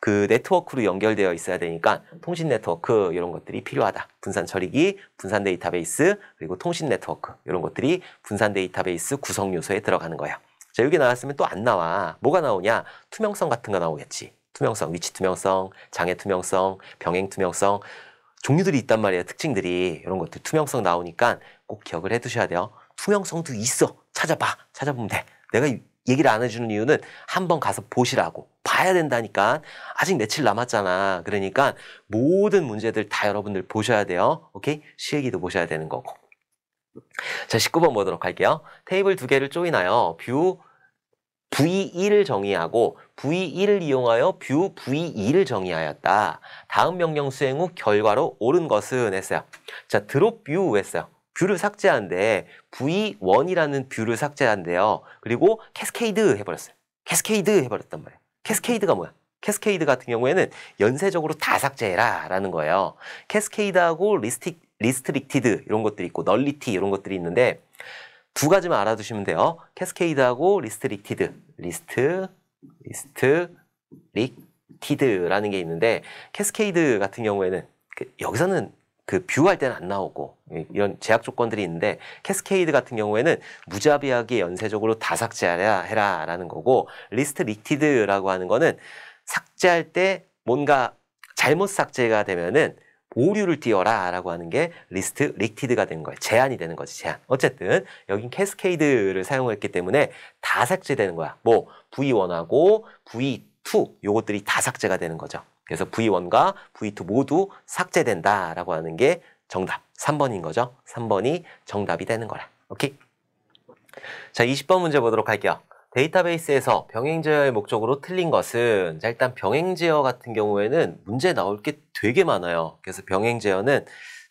그 네트워크로 연결되어 있어야 되니까 통신 네트워크 이런 것들이 필요하다. 분산 처리기, 분산 데이터베이스, 그리고 통신 네트워크 이런 것들이 분산 데이터베이스 구성 요소에 들어가는 거예요. 자, 여기 나왔으면 또 안 나와. 뭐가 나오냐? 투명성 같은 거 나오겠지. 투명성, 위치 투명성, 장애 투명성, 병행 투명성 종류들이 있단 말이에요. 특징들이 이런 것들 투명성 나오니까 꼭 기억을 해두셔야 돼요. 투명성도 있어. 찾아봐. 찾아보면 돼. 내가 얘기를 안 해주는 이유는 한번 가서 보시라고 봐야 된다니까 아직 며칠 남았잖아 그러니까 모든 문제들 다 여러분들 보셔야 돼요 오케이 실기도 보셔야 되는 거고 자 19번 보도록 할게요 테이블 두 개를 조인하여 뷰 V1을 정의하고 V1을 이용하여 뷰 V2를 정의하였다. 다음 명령 수행 후 결과로 옳은 것은 했어요. 자, 드롭 뷰 했어요. 뷰를 삭제한데 V1이라는 뷰를 삭제한대요. 그리고 캐스케이드 해버렸어요. 캐스케이드 해버렸단 말이에요. 캐스케이드가 뭐야? 캐스케이드 같은 경우에는 연쇄적으로 다 삭제해라 라는 거예요. 캐스케이드하고 리스틱, 리스트릭티드 이런 것들이 있고 널리티 이런 것들이 있는데 두 가지만 알아두시면 돼요. 캐스케이드하고 리스트릭티드, 리스트, 리스트, 릭티드라는 게 있는데 캐스케이드 같은 경우에는 그 여기서는 그 뷰할 때는 안 나오고 이런 제약 조건들이 있는데 캐스케이드 같은 경우에는 무자비하게 연쇄적으로 다 삭제하라 해라 라는 거고 리스트 릭티드라고 하는 거는 삭제할 때 뭔가 잘못 삭제가 되면은 오류를 띄어라 라고 하는 게 리스트 릭티드가 되는 거예요. 제한이 되는 거지, 제한. 어쨌든 여긴 캐스케이드를 사용했기 때문에 다 삭제되는 거야. 뭐 V1하고 V2 요것들이 다 삭제가 되는 거죠. 그래서 V1과 V2 모두 삭제된다 라고 하는 게 정답 3번인 거죠. 3번이 정답이 되는 거라. 오케이? 자, 20번 문제 보도록 할게요. 데이터베이스에서 병행제어의 목적으로 틀린 것은 자, 일단 병행제어 같은 경우에는 문제 나올 게 되게 많아요. 그래서 병행제어는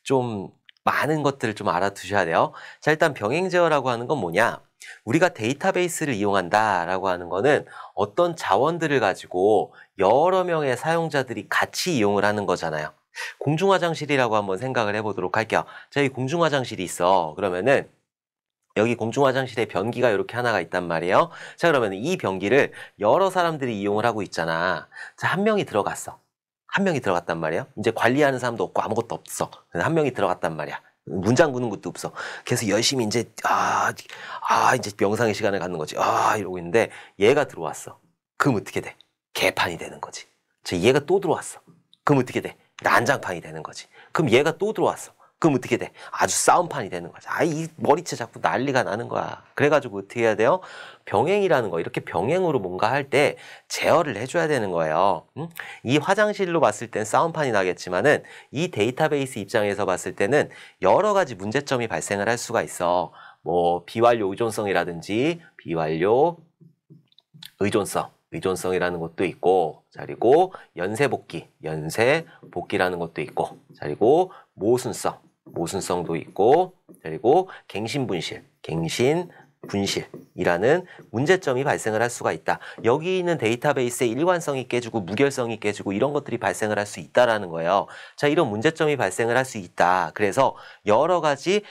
좀 많은 것들을 좀 알아두셔야 돼요. 자, 일단 병행제어라고 하는 건 뭐냐? 우리가 데이터베이스를 이용한다라고 하는 거는 어떤 자원들을 가지고 여러 명의 사용자들이 같이 이용을 하는 거잖아요. 공중화장실이라고 한번 생각을 해보도록 할게요. 자, 이 공중화장실이 있어. 그러면은 여기 공중화장실에 변기가 이렇게 하나가 있단 말이에요. 자, 그러면 이 변기를 여러 사람들이 이용을 하고 있잖아. 자, 한 명이 들어갔어. 한 명이 들어갔단 말이에요. 이제 관리하는 사람도 없고 아무것도 없어. 한 명이 들어갔단 말이야. 문장 구는 것도 없어. 그래서 열심히 이제 아, 아 이제 명상의 시간을 갖는 거지. 아 이러고 있는데 얘가 들어왔어. 그럼 어떻게 돼? 개판이 되는 거지. 제 얘가 또 들어왔어. 그럼 어떻게 돼? 난장판이 되는 거지. 그럼 얘가 또 들어왔어. 그럼 어떻게 돼? 아주 싸움판이 되는 거죠. 아, 이 머리채 자꾸 난리가 나는 거야. 그래가지고 어떻게 해야 돼요? 병행이라는 거, 이렇게 병행으로 뭔가 할 때 제어를 해줘야 되는 거예요. 음? 이 화장실로 봤을 땐 싸움판이 나겠지만은 이 데이터베이스 입장에서 봤을 때는 여러 가지 문제점이 발생을 할 수가 있어. 뭐, 비완료 의존성이라든지, 비완료 의존성. 의존성이라는 것도 있고 자 그리고 연쇄복귀, 연쇄복귀라는 것도 있고 자 그리고 모순성, 모순성도 있고 그리고 갱신분실, 갱신 분실이라는 문제점이 발생을 할 수가 있다. 여기 있는 데이터베이스의 일관성이 깨지고 무결성이 깨지고 이런 것들이 발생을 할 수 있다라는 거예요. 자, 이런 문제점이 발생을 할 수 있다. 그래서 여러 가지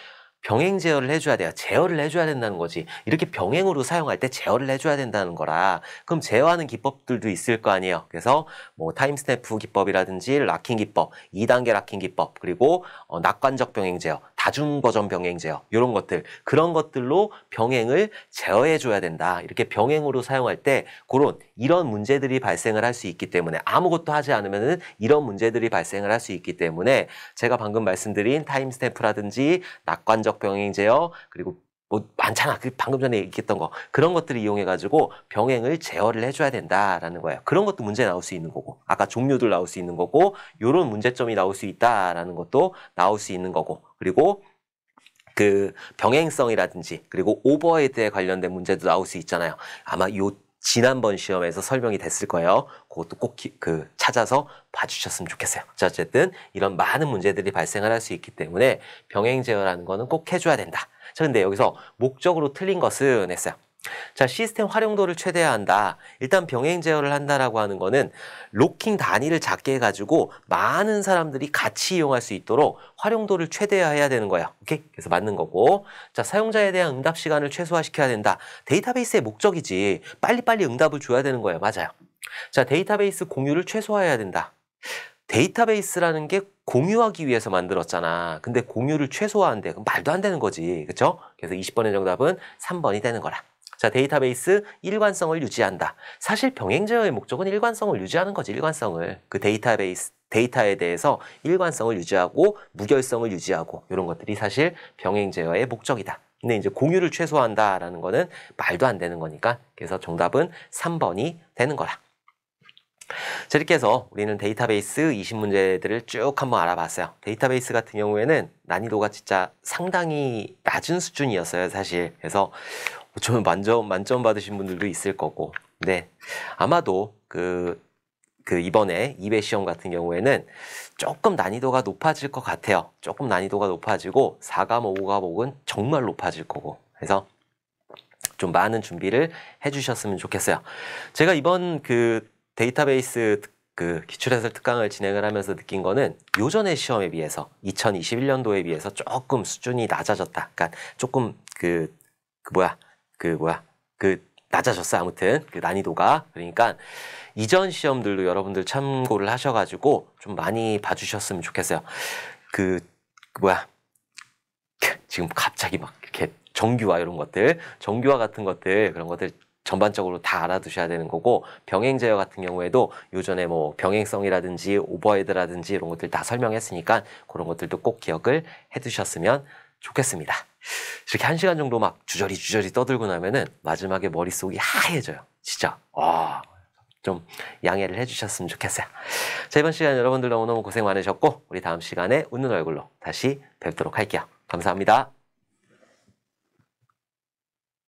병행 제어를 해줘야 돼요. 제어를 해줘야 된다는 거지. 이렇게 병행으로 사용할 때 제어를 해줘야 된다는 거라. 그럼 제어하는 기법들도 있을 거 아니에요. 그래서 뭐타임스냅프 기법이라든지 락킹 기법, 2단계 락킹 기법, 그리고 어, 낙관적 병행 제어, 다중 버전 병행 제어 이런 것들 그런 것들로 병행을 제어해 줘야 된다. 이렇게 병행으로 사용할 때 그런 이런 문제들이 발생을 할 수 있기 때문에 아무것도 하지 않으면은 이런 문제들이 발생을 할 수 있기 때문에 제가 방금 말씀드린 타임스탬프라든지 낙관적 병행 제어 그리고 뭐 많잖아. 그 방금 전에 얘기했던 거 그런 것들을 이용해 가지고 병행을 제어를 해줘야 된다라는 거예요. 그런 것도 문제 나올 수 있는 거고 아까 종류들 나올 수 있는 거고 이런 문제점이 나올 수 있다라는 것도 나올 수 있는 거고 그리고 그 병행성이라든지 그리고 오버헤드에 관련된 문제도 나올 수 있잖아요. 아마 요 지난번 시험에서 설명이 됐을 거예요. 그것도 꼭 그 찾아서 봐주셨으면 좋겠어요. 자, 어쨌든 이런 많은 문제들이 발생을 할 수 있기 때문에 병행 제어라는 거는 꼭 해줘야 된다. 자, 근데 여기서 목적으로 틀린 것은 했어요. 자, 시스템 활용도를 최대화 한다. 일단 병행 제어를 한다라고 하는 거는 로킹 단위를 작게 해가지고 많은 사람들이 같이 이용할 수 있도록 활용도를 최대화해야 되는 거예요. 오케이? 그래서 맞는 거고. 자, 사용자에 대한 응답 시간을 최소화시켜야 된다. 데이터베이스의 목적이지. 빨리빨리 응답을 줘야 되는 거예요. 맞아요. 자, 데이터베이스 공유를 최소화해야 된다. 데이터베이스라는 게 공유하기 위해서 만들었잖아. 근데 공유를 최소화한대. 그럼 말도 안 되는 거지. 그렇죠? 그래서 20번의 정답은 3번이 되는 거라. 자, 데이터베이스 일관성을 유지한다. 사실 병행제어의 목적은 일관성을 유지하는 거지, 일관성을. 그 데이터베이스, 데이터에 대해서 일관성을 유지하고 무결성을 유지하고 이런 것들이 사실 병행제어의 목적이다. 근데 이제 공유를 최소화한다라는 거는 말도 안 되는 거니까 그래서 정답은 3번이 되는 거라. 자, 이렇게 해서 우리는 데이터베이스 20문제들을 쭉 한번 알아봤어요. 데이터베이스 같은 경우에는 난이도가 진짜 상당히 낮은 수준이었어요, 사실. 그래서 좀 만점, 만점 받으신 분들도 있을 거고. 네. 아마도 그, 그 이번에 2배 시험 같은 경우에는 조금 난이도가 높아질 것 같아요. 조금 난이도가 높아지고 4감, 5과목은 정말 높아질 거고. 그래서 좀 많은 준비를 해주셨으면 좋겠어요. 제가 이번 그 데이터베이스 그 기출해설 특강을 진행을 하면서 느낀 거는 요전의 시험에 비해서 2021년도에 비해서 조금 수준이 낮아졌다. 그러니까 조금 그, 그 뭐야, 그 뭐야, 그 낮아졌어 아무튼 그 난이도가 그러니까 이전 시험들도 여러분들 참고를 하셔가지고 좀 많이 봐주셨으면 좋겠어요. 그, 그 뭐야 지금 갑자기 막 이렇게 정규화 이런 것들 정규화 같은 것들 그런 것들 전반적으로 다 알아두셔야 되는 거고 병행 제어 같은 경우에도 요전에 뭐 병행성이라든지 오버헤드라든지 이런 것들 다 설명했으니까 그런 것들도 꼭 기억을 해두셨으면 좋겠습니다. 이렇게 한 시간 정도 막 주저리 주저리 떠들고 나면은 마지막에 머릿속이 하얘져요. 진짜. 아, 좀 양해를 해주셨으면 좋겠어요. 자, 이번 시간 여러분들 너무너무 고생 많으셨고, 우리 다음 시간에 웃는 얼굴로 다시 뵙도록 할게요. 감사합니다.